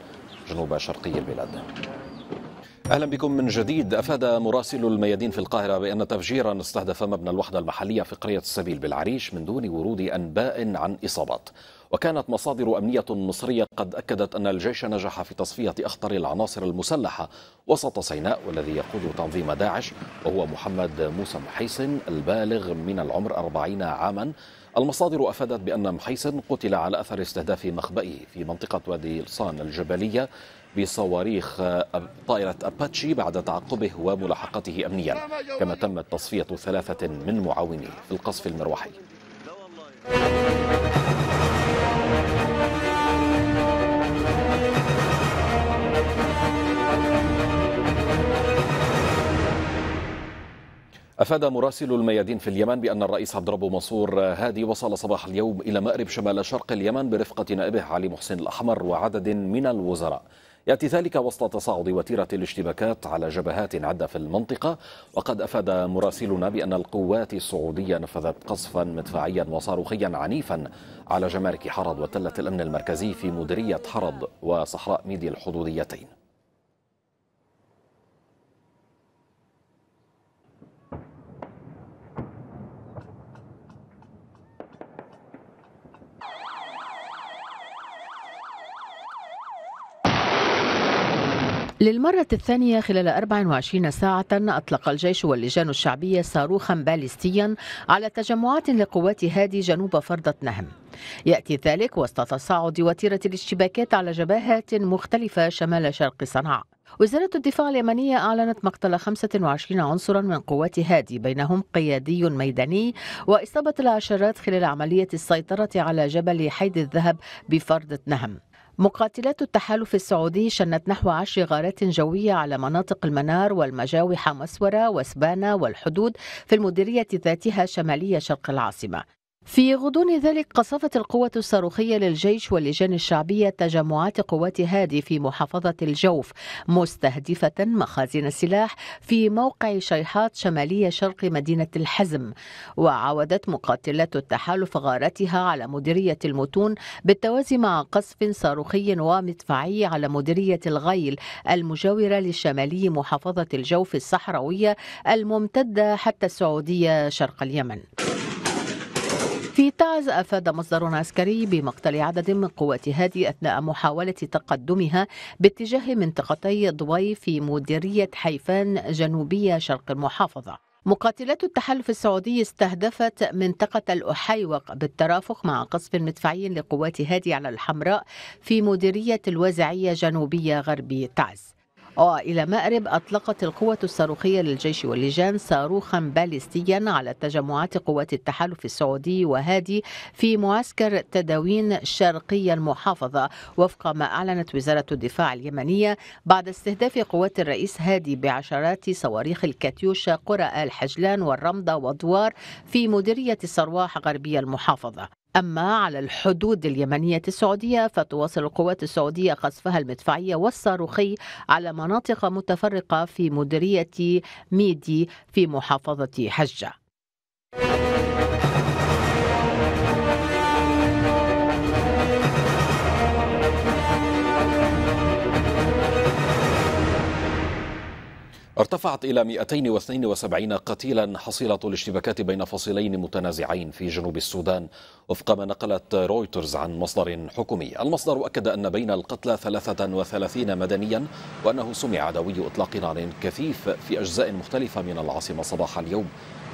جنوب شرقي البلاد اهلا بكم من جديد افاد مراسل الميادين في القاهره بان تفجيرا استهدف مبنى الوحده المحليه في قريه السبيل بالعريش من دون ورود انباء عن اصابات وكانت مصادر أمنية مصرية قد أكدت أن الجيش نجح في تصفية أخطر العناصر المسلحة وسط سيناء والذي يقود تنظيم داعش وهو محمد موسى محيسن البالغ من العمر 40 عاما المصادر أفادت بأن محيسن قتل على أثر استهداف مخبئه في منطقة وادي الصان الجبلية بصواريخ طائرة أباتشي بعد تعقبه وملاحقته أمنيا كما تمت تصفية ثلاثة من معاونيه في القصف المروحي أفاد مراسل الميادين في اليمن بأن الرئيس عبد ربه منصور هادي وصل صباح اليوم إلى مأرب شمال شرق اليمن برفقة نائبه علي محسن الأحمر وعدد من الوزراء يأتي ذلك وسط تصاعد وتيرة الاشتباكات على جبهات عدة في المنطقة وقد أفاد مراسلنا بأن القوات السعودية نفذت قصفا مدفعيا وصاروخيا عنيفا على جمارك حرض وتلة الأمن المركزي في مديرية حرض وصحراء ميدي الحدوديتين للمرة الثانية خلال 24 ساعة أطلق الجيش واللجان الشعبية صاروخا باليستيا على تجمعات لقوات هادي جنوب فرضة نهم يأتي ذلك وسط تصاعد وتيرة الاشتباكات على جبهات مختلفة شمال شرق صنعاء وزارة الدفاع اليمنية أعلنت مقتل 25 عنصرا من قوات هادي بينهم قيادي ميداني وإصابة العشرات خلال عملية السيطرة على جبل حيد الذهب بفرضة نهم مقاتلات التحالف السعودي شنت نحو عشر غارات جوية على مناطق المنار والمجاوحة مسورة وسبانة والحدود في المديرية ذاتها شمالية شرق العاصمة في غضون ذلك قصفت القوة الصاروخية للجيش واللجان الشعبية تجمعات قوات هادي في محافظة الجوف مستهدفة مخازن السلاح في موقع شيحات شمالية شرق مدينة الحزم وعاودت مقاتلات التحالف غارتها على مديرية المتون بالتوازي مع قصف صاروخي ومدفعي على مديرية الغيل المجاورة لشمالي محافظة الجوف الصحراوية الممتدة حتى السعودية شرق اليمن في تعز أفاد مصدر عسكري بمقتل عدد من قوات هادي أثناء محاولة تقدمها باتجاه منطقتي ضوي في مديرية حيفان جنوبية شرق المحافظة مقاتلات التحالف السعودي استهدفت منطقة الأحيوق بالترافق مع قصف مدفعي لقوات هادي على الحمراء في مديرية الوازعية جنوبية غربي تعز وإلى مأرب أطلقت القوة الصاروخية للجيش واللجان صاروخا باليستيا على تجمعات قوات التحالف السعودي وهادي في معسكر تداوين شرقي المحافظة وفق ما أعلنت وزارة الدفاع اليمنية بعد استهداف قوات الرئيس هادي بعشرات صواريخ الكاتيوشا قرى الحجلان والرمضة ودوار في مديرية الصرواح غربية المحافظة أما على الحدود اليمنية السعودية فتواصل القوات السعودية قصفها المدفعي والصاروخي على مناطق متفرقة في مديرية ميدي في محافظة حجة ارتفعت إلى 272 قتيلا حصيلة الاشتباكات بين فصيلين متنازعين في جنوب السودان وفق ما نقلت رويترز عن مصدر حكومي المصدر أكد أن بين القتلى 33 مدنيا وأنه سمع عدوي إطلاق نار كثيف في أجزاء مختلفة من العاصمة صباح اليوم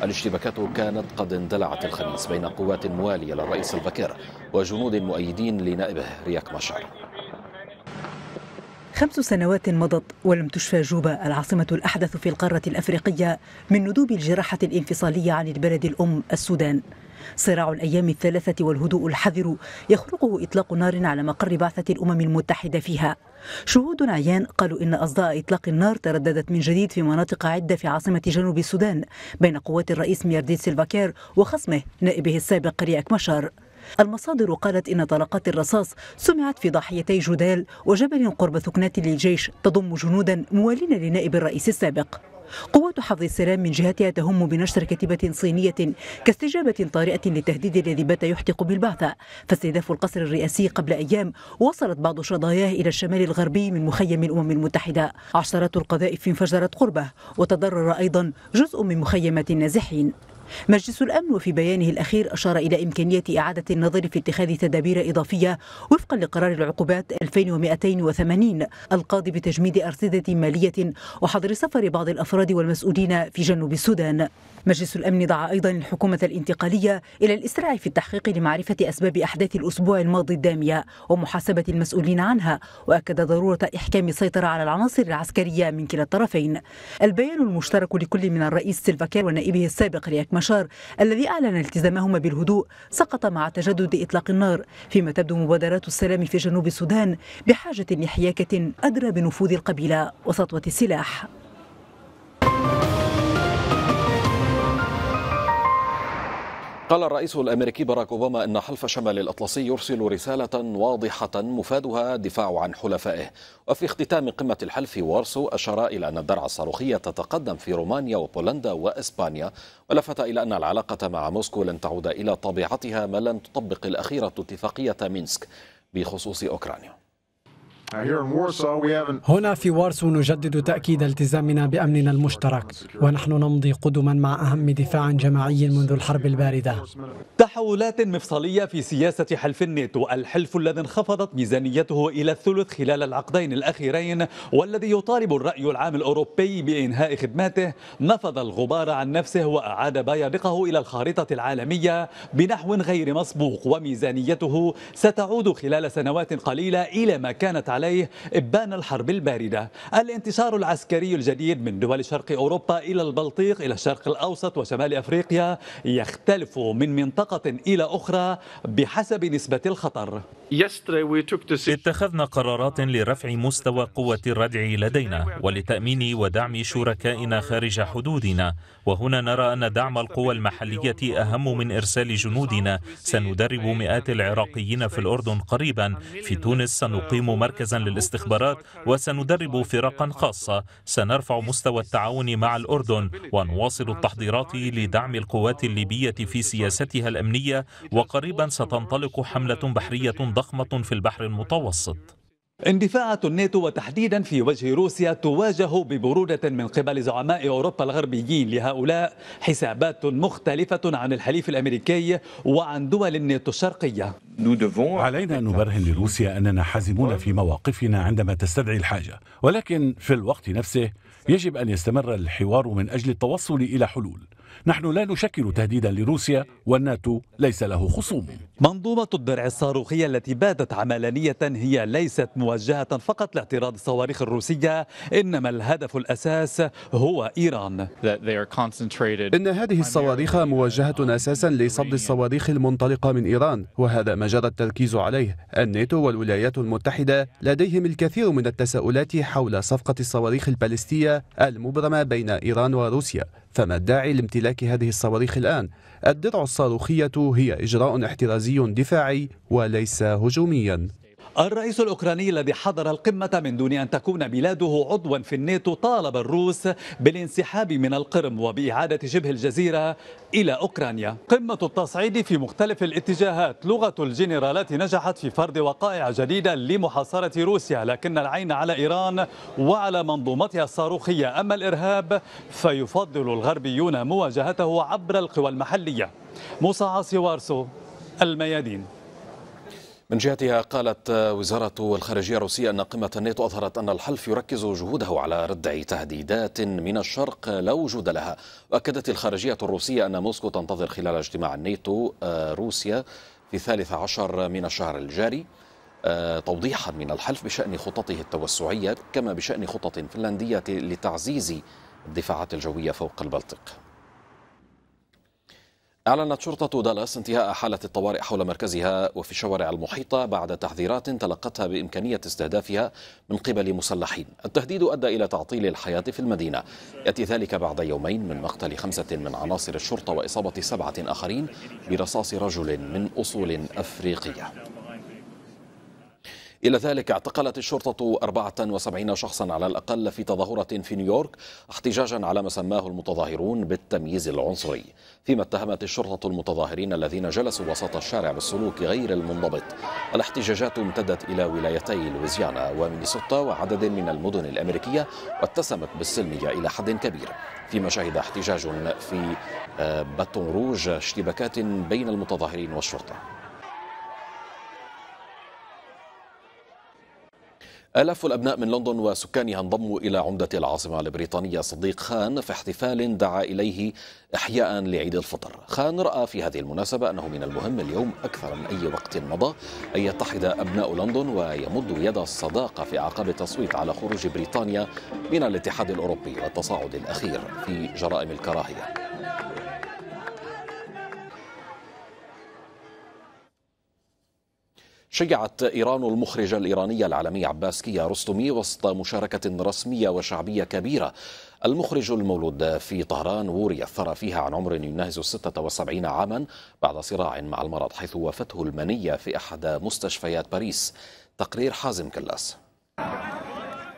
الاشتباكات كانت قد اندلعت الخميس بين قوات موالية للرئيس البكير وجنود مؤيدين لنائبه رياك مشعر خمس سنوات مضت ولم تشفى جوبا العاصمة الأحدث في القارة الأفريقية من ندوب الجراحة الانفصالية عن البلد الأم السودان صراع الأيام الثلاثة والهدوء الحذر يخرقه إطلاق نار على مقر بعثة الأمم المتحدة فيها شهود عيان قالوا إن أصداء إطلاق النار ترددت من جديد في مناطق عدة في عاصمة جنوب السودان بين قوات الرئيس ميرديد سيلفاكير وخصمه نائبه السابق رياك مشار المصادر قالت إن طلقات الرصاص سمعت في ضاحيتي جدال وجبل قرب ثكنات للجيش تضم جنودا موالين لنائب الرئيس السابق قوات حفظ السلام من جهتها تهم بنشر كتيبة صينية كاستجابة طارئة للتهديد الذي بات يحتق بالبعثة فاستهداف القصر الرئاسي قبل أيام وصلت بعض شظاياه إلى الشمال الغربي من مخيم الأمم المتحدة عشرات القذائف انفجرت قربه وتضرر أيضا جزء من مخيمات النازحين مجلس الأمن وفي بيانه الأخير أشار إلى إمكانية إعادة النظر في اتخاذ تدابير إضافية وفقا لقرار العقوبات 2280 القاضي بتجميد أرصدة مالية وحظر سفر بعض الأفراد والمسؤولين في جنوب السودان مجلس الأمن دعا أيضا الحكومة الانتقالية إلى الإسراع في التحقيق لمعرفة أسباب أحداث الأسبوع الماضي الدامية ومحاسبة المسؤولين عنها وأكد ضرورة إحكام السيطرة على العناصر العسكرية من كلا الطرفين البيان المشترك لكل من الرئيس سيلفاكير ونائبه السابق لأكمل مشار الذي أعلن التزامهما بالهدوء سقط مع تجدد إطلاق النار فيما تبدو مبادرات السلام في جنوب السودان بحاجة لحياكة أدرى بنفوذ القبيلة وسطوة السلاح قال الرئيس الامريكي باراك اوباما ان حلف شمال الاطلسي يرسل رساله واضحه مفادها الدفاع عن حلفائه وفي اختتام قمه الحلف وارسو اشار الى ان الدرع الصاروخيه تتقدم في رومانيا وبولندا واسبانيا ولفت الى ان العلاقه مع موسكو لن تعود الى طبيعتها ما لن تطبق الاخيره اتفاقيه مينسك بخصوص اوكرانيا هنا في وارسو نجدد تأكيد التزامنا بأمننا المشترك ونحن نمضي قدما مع أهم دفاع جماعي منذ الحرب الباردة تحولات مفصلية في سياسة حلف الناتو الحلف الذي انخفضت ميزانيته إلى الثلث خلال العقدين الأخيرين والذي يطالب الرأي العام الأوروبي بإنهاء خدماته نفض الغبار عن نفسه وأعاد بيادقه إلى الخارطة العالمية بنحو غير مسبوق وميزانيته ستعود خلال سنوات قليلة إلى ما كانت عليه إبان الحرب الباردة الانتصار العسكري الجديد من دول شرق أوروبا إلى البلطيق إلى الشرق الأوسط وشمال أفريقيا يختلف من منطقة إلى أخرى بحسب نسبة الخطر اتخذنا قرارات لرفع مستوى قوة الردع لدينا ولتأمين ودعم شركائنا خارج حدودنا وهنا نرى أن دعم القوى المحلية أهم من إرسال جنودنا سندرب مئات العراقيين في الأردن قريبا في تونس سنقيم مركزا للاستخبارات وسندرب فرقا خاصة سنرفع مستوى التعاون مع الأردن ونواصل التحضيرات لدعم القوات الليبية في سياستها الأمنية وقريبا ستنطلق حملة بحرية ضخمة في البحر المتوسط اندفاعات الناتو وتحديدا في وجه روسيا تواجه ببرودة من قبل زعماء أوروبا الغربيين لهؤلاء حسابات مختلفة عن الحليف الأمريكي وعن دول الناتو الشرقية علينا أن نبرهن لروسيا أننا حازمون في مواقفنا عندما تستدعي الحاجة ولكن في الوقت نفسه يجب أن يستمر الحوار من أجل التوصل إلى حلول نحن لا نشكل تهديدا لروسيا والناتو ليس له خصوم منظومة الدرع الصاروخية التي باتت عملانية هي ليست موجهة فقط لاعتراض الصواريخ الروسية إنما الهدف الأساس هو إيران إن هذه الصواريخ موجهة أساسا لصد الصواريخ المنطلقة من إيران وهذا ما جرى التركيز عليه الناتو والولايات المتحدة لديهم الكثير من التساؤلات حول صفقة الصواريخ البالستية المبرمة بين إيران وروسيا فما الداعي لامتلاك هذه الصواريخ الآن الدرع الصاروخية هي إجراء احترازي دفاعي وليس هجوميا الرئيس الأوكراني الذي حضر القمة من دون أن تكون بلاده عضوا في الناتو طالب الروس بالانسحاب من القرم وبإعادة شبه الجزيرة إلى أوكرانيا قمة التصعيد في مختلف الاتجاهات لغة الجنرالات نجحت في فرض وقائع جديدة لمحاصرة روسيا لكن العين على إيران وعلى منظومتها الصاروخية أما الإرهاب فيفضل الغربيون مواجهته عبر القوى المحلية موسى عاصي وارسو الميادين من جهتها قالت وزارة الخارجية الروسية أن قمة الناتو أظهرت أن الحلف يركز جهوده على ردع تهديدات من الشرق لا وجود لها وأكدت الخارجية الروسية أن موسكو تنتظر خلال اجتماع الناتو آه، روسيا في الثالث عشر من الشهر الجاري آه، توضيحا من الحلف بشأن خططه التوسعية كما بشأن خطط فنلندية لتعزيز الدفاعات الجوية فوق البلطيق أعلنت شرطة دالاس انتهاء حالة الطوارئ حول مركزها وفي الشوارع المحيطة بعد تحذيرات تلقتها بإمكانية استهدافها من قبل مسلحين التهديد أدى إلى تعطيل الحياة في المدينة يأتي ذلك بعد يومين من مقتل خمسة من عناصر الشرطة وإصابة سبعة آخرين برصاص رجل من أصول أفريقية إلى ذلك اعتقلت الشرطة 74 شخصا على الأقل في تظاهرة في نيويورك احتجاجا على ما سماه المتظاهرون بالتمييز العنصري فيما اتهمت الشرطة المتظاهرين الذين جلسوا وسط الشارع بالسلوك غير المنضبط الاحتجاجات امتدت إلى ولايتي لويزيانا ومينيسوتا وعدد من المدن الأمريكية واتسمت بالسلمية إلى حد كبير فيما شهد احتجاج في آه، باتون روج اشتباكات بين المتظاهرين والشرطه آلاف الأبناء من لندن وسكانها انضموا إلى عمدة العاصمة البريطانية صديق خان في احتفال دعا إليه إحياء لعيد الفطر خان رأى في هذه المناسبة أنه من المهم اليوم أكثر من أي وقت مضى أن يتحد أبناء لندن ويمدوا يد الصداقة في أعقاب التصويت على خروج بريطانيا من الاتحاد الأوروبي والتصاعد الأخير في جرائم الكراهية شجعت إيران المخرج الإيراني العالمي عباس كيا رستمي وسط مشاركة رسمية وشعبية كبيرة المخرج المولود في طهران وري الثرى فيها عن عمر يناهز 76 عاما بعد صراع مع المرض حيث وافته المنية في أحد مستشفيات باريس تقرير حازم كلاس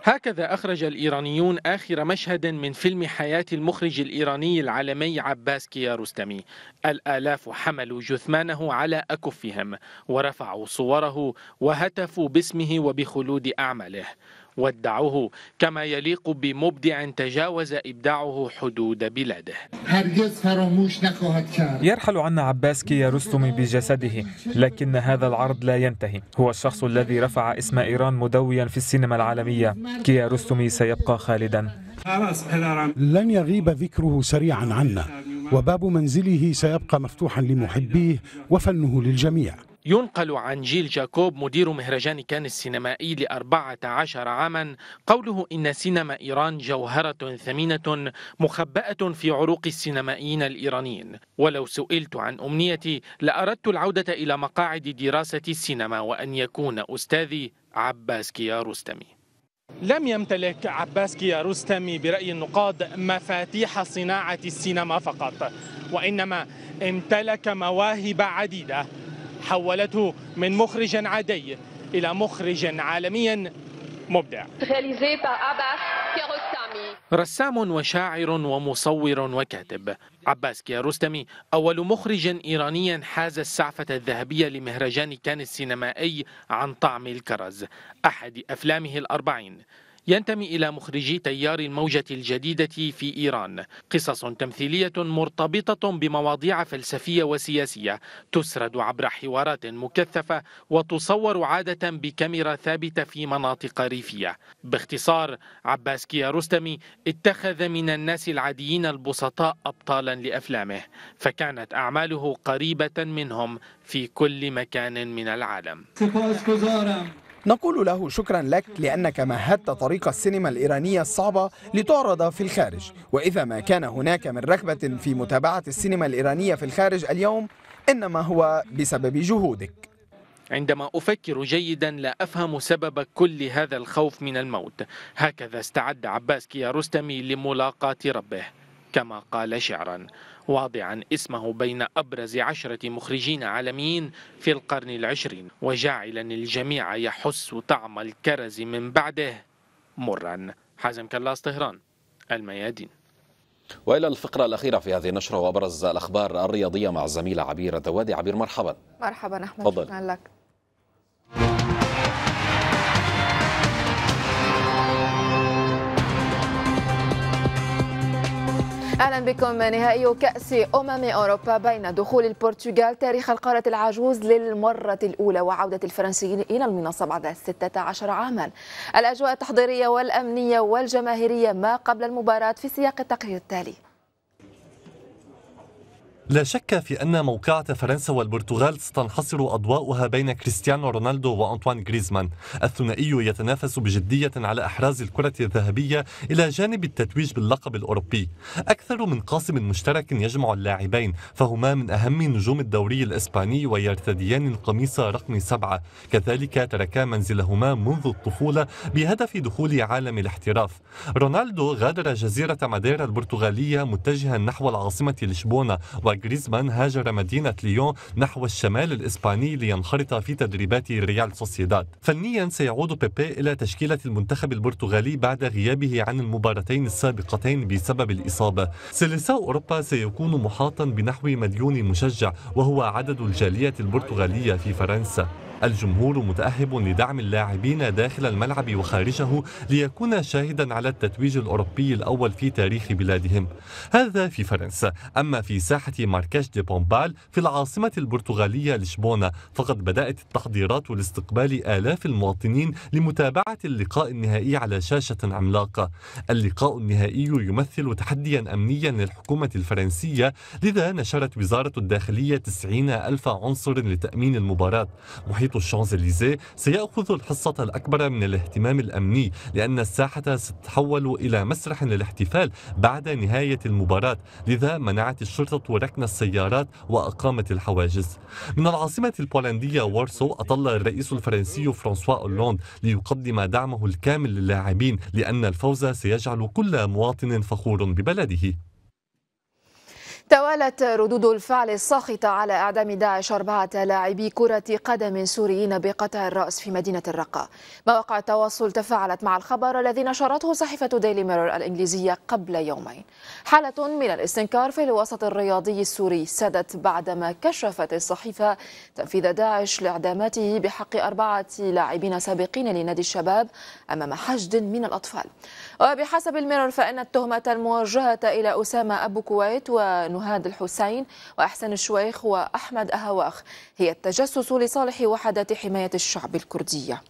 هكذا أخرج الإيرانيون آخر مشهد من فيلم حياة المخرج الإيراني العالمي عباس كيارستمي الآلاف حملوا جثمانه على أكفهم ورفعوا صوره وهتفوا باسمه وبخلود أعماله وادعوه كما يليق بمبدع تجاوز إبداعه حدود بلاده يرحل عنا عباس رستمي بجسده لكن هذا العرض لا ينتهي هو الشخص الذي رفع اسم إيران مدويا في السينما العالمية رستمي سيبقى خالدا لن يغيب ذكره سريعا عنا وباب منزله سيبقى مفتوحا لمحبيه وفنه للجميع ينقل عن جيل جاكوب مدير مهرجان كان السينمائي لأربعة عشر عاما قوله إن سينما إيران جوهرة ثمينة مخبأة في عروق السينمائيين الإيرانيين ولو سئلت عن أمنيتي لأردت العودة إلى مقاعد دراسة السينما وأن يكون أستاذي عباس كيارستمي لم يمتلك عباس كيارستمي برأي النقاد مفاتيح صناعة السينما فقط وإنما امتلك مواهب عديدة حولته من مخرج عادي إلى مخرج عالميا مبدع رسام وشاعر ومصور وكاتب عباس كيارستمي أول مخرج إيراني حاز السعفة الذهبية لمهرجان كان السينمائي عن طعم الكرز أحد أفلامه الأربعين ينتمي إلى مخرجي تيار الموجة الجديدة في إيران قصص تمثيلية مرتبطة بمواضيع فلسفية وسياسية تسرد عبر حوارات مكثفة وتصور عادة بكاميرا ثابتة في مناطق ريفية باختصار عباس كيارستمي اتخذ من الناس العاديين البسطاء أبطالا لأفلامه فكانت أعماله قريبة منهم في كل مكان من العالم نقول له شكرا لك لأنك مهدت طريق السينما الإيرانية الصعبة لتعرض في الخارج وإذا ما كان هناك من رغبة في متابعة السينما الإيرانية في الخارج اليوم إنما هو بسبب جهودك عندما أفكر جيدا لا أفهم سبب كل هذا الخوف من الموت هكذا استعد عباس كيارستمي لملاقاة ربه كما قال شعرا واضعا اسمه بين أبرز عشرة مخرجين عالميين في القرن العشرين وجاعلا الجميع يحس طعم الكرز من بعده مرا حازم كلاس طهران الميادين وإلى الفقرة الأخيرة في هذه النشرة وأبرز الأخبار الرياضية مع الزميلة عبير الدوادي عبير مرحبا مرحبا أحمد تفضل لك اهلا بكم نهائي كاس امم اوروبا بين دخول البرتغال تاريخ القاره العجوز للمره الاولى وعوده الفرنسيين الى المنصه بعد 16 عاما الاجواء التحضيريه والامنيه والجماهيريه ما قبل المباراه في سياق التقرير التالي لا شك في أن موقعة فرنسا والبرتغال ستنحصر أضواؤها بين كريستيانو رونالدو وأنطوان غريزمان الثنائي يتنافس بجدية على أحراز الكرة الذهبية إلى جانب التتويج باللقب الأوروبي أكثر من قاسم مشترك يجمع اللاعبين فهما من أهم نجوم الدوري الإسباني ويرتديان القميص رقم سبعة كذلك تركا منزلهما منذ الطفولة بهدف دخول عالم الاحتراف رونالدو غادر جزيرة ماديرا البرتغالية متجها نحو العاصمة لشبونة غريزمان هاجر مدينة ليون نحو الشمال الإسباني لينخرط في تدريبات ريال سوسيداد فنيا سيعود بيبي إلى تشكيلة المنتخب البرتغالي بعد غيابه عن المباراتين السابقتين بسبب الإصابة سيليساو أوروبا سيكون محاطا بنحو مليون مشجع وهو عدد الجالية البرتغالية في فرنسا الجمهور متأهب لدعم اللاعبين داخل الملعب وخارجه ليكون شاهدا على التتويج الأوروبي الأول في تاريخ بلادهم هذا في فرنسا أما في ساحة ماركاش دي بومبال في العاصمة البرتغالية لشبونة فقد بدأت التحضيرات لاستقبال آلاف المواطنين لمتابعة اللقاء النهائي على شاشة عملاقة اللقاء النهائي يمثل تحديا أمنيا للحكومة الفرنسية لذا نشرت وزارة الداخلية 90 ألف عنصر لتأمين المباراة محيط محيط الشانزليزيه سيأخذ الحصة الأكبر من الاهتمام الأمني لأن الساحة ستتحول إلى مسرح للاحتفال بعد نهاية المباراة لذا منعت الشرطة ركن السيارات وأقامت الحواجز من العاصمة البولندية وارسو أطل الرئيس الفرنسي فرانسوا أولوند ليقدم دعمه الكامل للاعبين لأن الفوز سيجعل كل مواطن فخور ببلده توالت ردود الفعل الساخطة على إعدام داعش أربعة لاعبي كرة قدم سوريين بقطع الرأس في مدينة الرقة مواقع التواصل تفاعلت مع الخبر الذي نشرته صحيفة ديلي ميرور الإنجليزية قبل يومين حالة من الاستنكار في الوسط الرياضي السوري سادت بعدما كشفت الصحيفة تنفيذ داعش لإعداماته بحق أربعة لاعبين سابقين لنادي الشباب أمام حشد من الأطفال وبحسب الميرور فإن التهمة الموجهة إلى أسامة أبو كويت ونهاد الحسين وأحسن الشويخ وأحمد أهواخ هي التجسس لصالح وحدات حماية الشعب الكردية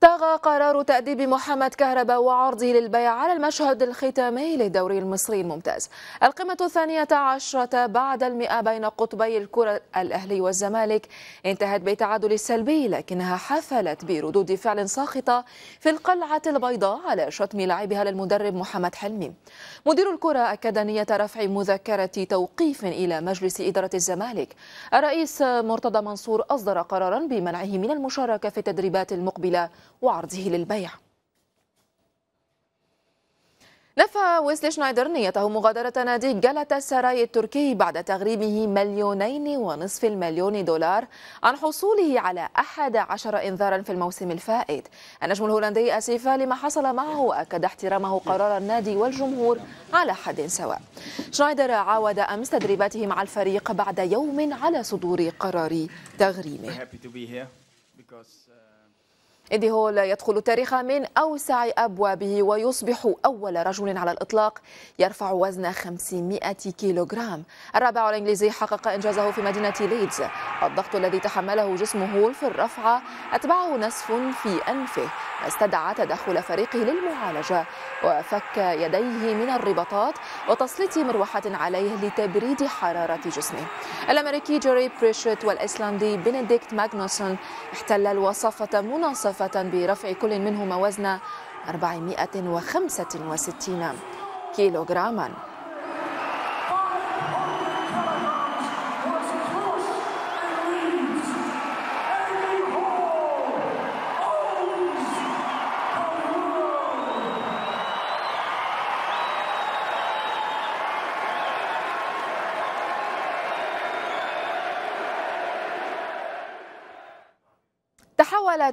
طغى قرار تأديب محمد كهربا وعرضه للبيع على المشهد الختامي للدوري المصري الممتاز القمة الثانية عشرة بعد المئة بين قطبي الكرة الأهلي والزمالك انتهت بتعادل سلبي لكنها حفلت بردود فعل ساخطة في القلعة البيضاء على شتم لاعبها للمدرب محمد حلمي مدير الكرة أكد نية رفع مذكرة توقيف إلى مجلس إدارة الزمالك الرئيس مرتضى منصور أصدر قرارا بمنعه من المشاركة في التدريبات المقبلة وعرضه للبيع نفى ويسلي شنايدر نيته مغادرة نادي جالاتا السراي التركي بعد تغريمه مليونين ونصف المليون دولار عن حصوله على 11 إنذارا في الموسم الفائت النجم الهولندي أسيفا لما حصل معه وأكد احترامه قرار النادي والجمهور على حد سواء شنايدر عاود أمس تدريباته مع الفريق بعد يوم على صدور قرار تغريمه إيدي هول يدخل التاريخ من أوسع أبوابه ويصبح أول رجل على الإطلاق يرفع وزن 500 كيلوغرام الرابع الإنجليزي حقق إنجازه في مدينة ليدز الضغط الذي تحمله جسمه في الرفعة أتبعه نصف في أنفه استدعى تدخل فريقه للمعالجة وفك يديه من الرباطات وتسليط مروحة عليه لتبريد حرارة جسمه الأمريكي جيري بريشوت والإيسلندي بنديكت ماغنوسون احتل الوصفة مناصفة برفع كل منهما وزن 465 كيلوغراما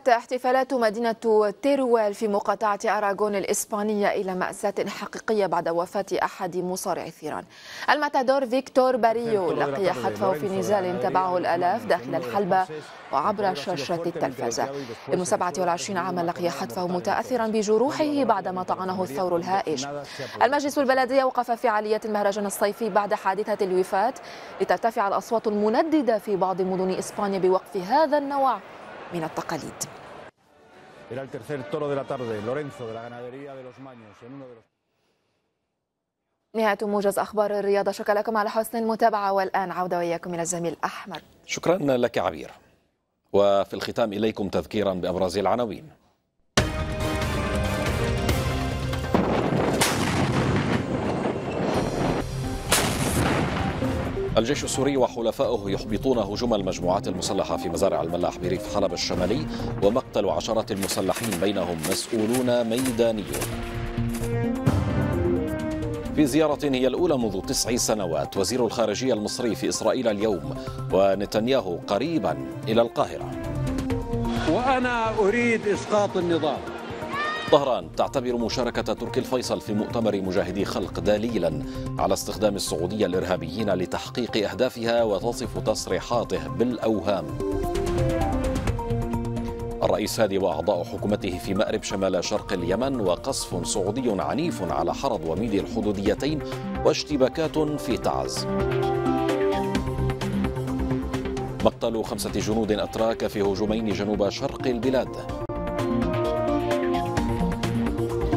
أدت احتفالات مدينة تيروال في مقاطعة أراغون الإسبانية إلى مأساة حقيقية بعد وفاة أحد مصارعي الثيران المتادور فيكتور باريو لقي حتفه في نزال تبعه يعني الآلاف داخل الحلبة وعبر شاشة التلفزة ابن 27 عاما لقي حتفه متأثرا بجروحه يعني بعدما طعنه الثور الهائج يعني المجلس البلدي في عالية المهرجان الصيفي بعد حادثة الوفاة لترتفع الأصوات المنددة في بعض مدن إسبانيا بوقف هذا النوع من التقاليد نهاية موجز أخبار الرياضة شكرا لكم على حسن المتابعة والآن عودة وإياكم إلى الزميل أحمد شكرا لك عبير وفي الختام إليكم تذكيرا بأبرز العناوين الجيش السوري وحلفائه يحبطون هجوم المجموعات المسلحة في مزارع الملاح بريف حلب الشمالي ومقتل عشرات المسلحين بينهم مسؤولون ميدانيون في زيارة هي الأولى منذ تسع سنوات وزير الخارجية المصري في إسرائيل اليوم ونتنياهو قريبا إلى القاهرة وأنا أريد إسقاط النظام طهران تعتبر مشاركة تركي الفيصل في مؤتمر مجاهدي خلق دليلا على استخدام السعودية الإرهابيين لتحقيق أهدافها وتصف تصريحاته بالأوهام الرئيس هادي وأعضاء حكومته في مأرب شمال شرق اليمن وقصف سعودي عنيف على حرض وميدي الحدوديتين واشتباكات في تعز مقتل خمسة جنود أتراك في هجومين جنوب شرق البلاد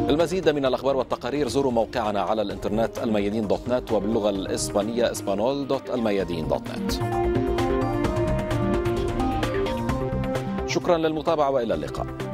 المزيد من الأخبار والتقارير زوروا موقعنا على الإنترنت الميادين دوت نت وباللغة الإسبانية اسبانول دوت الميادين دوت نت شكرا للمتابعة وإلى اللقاء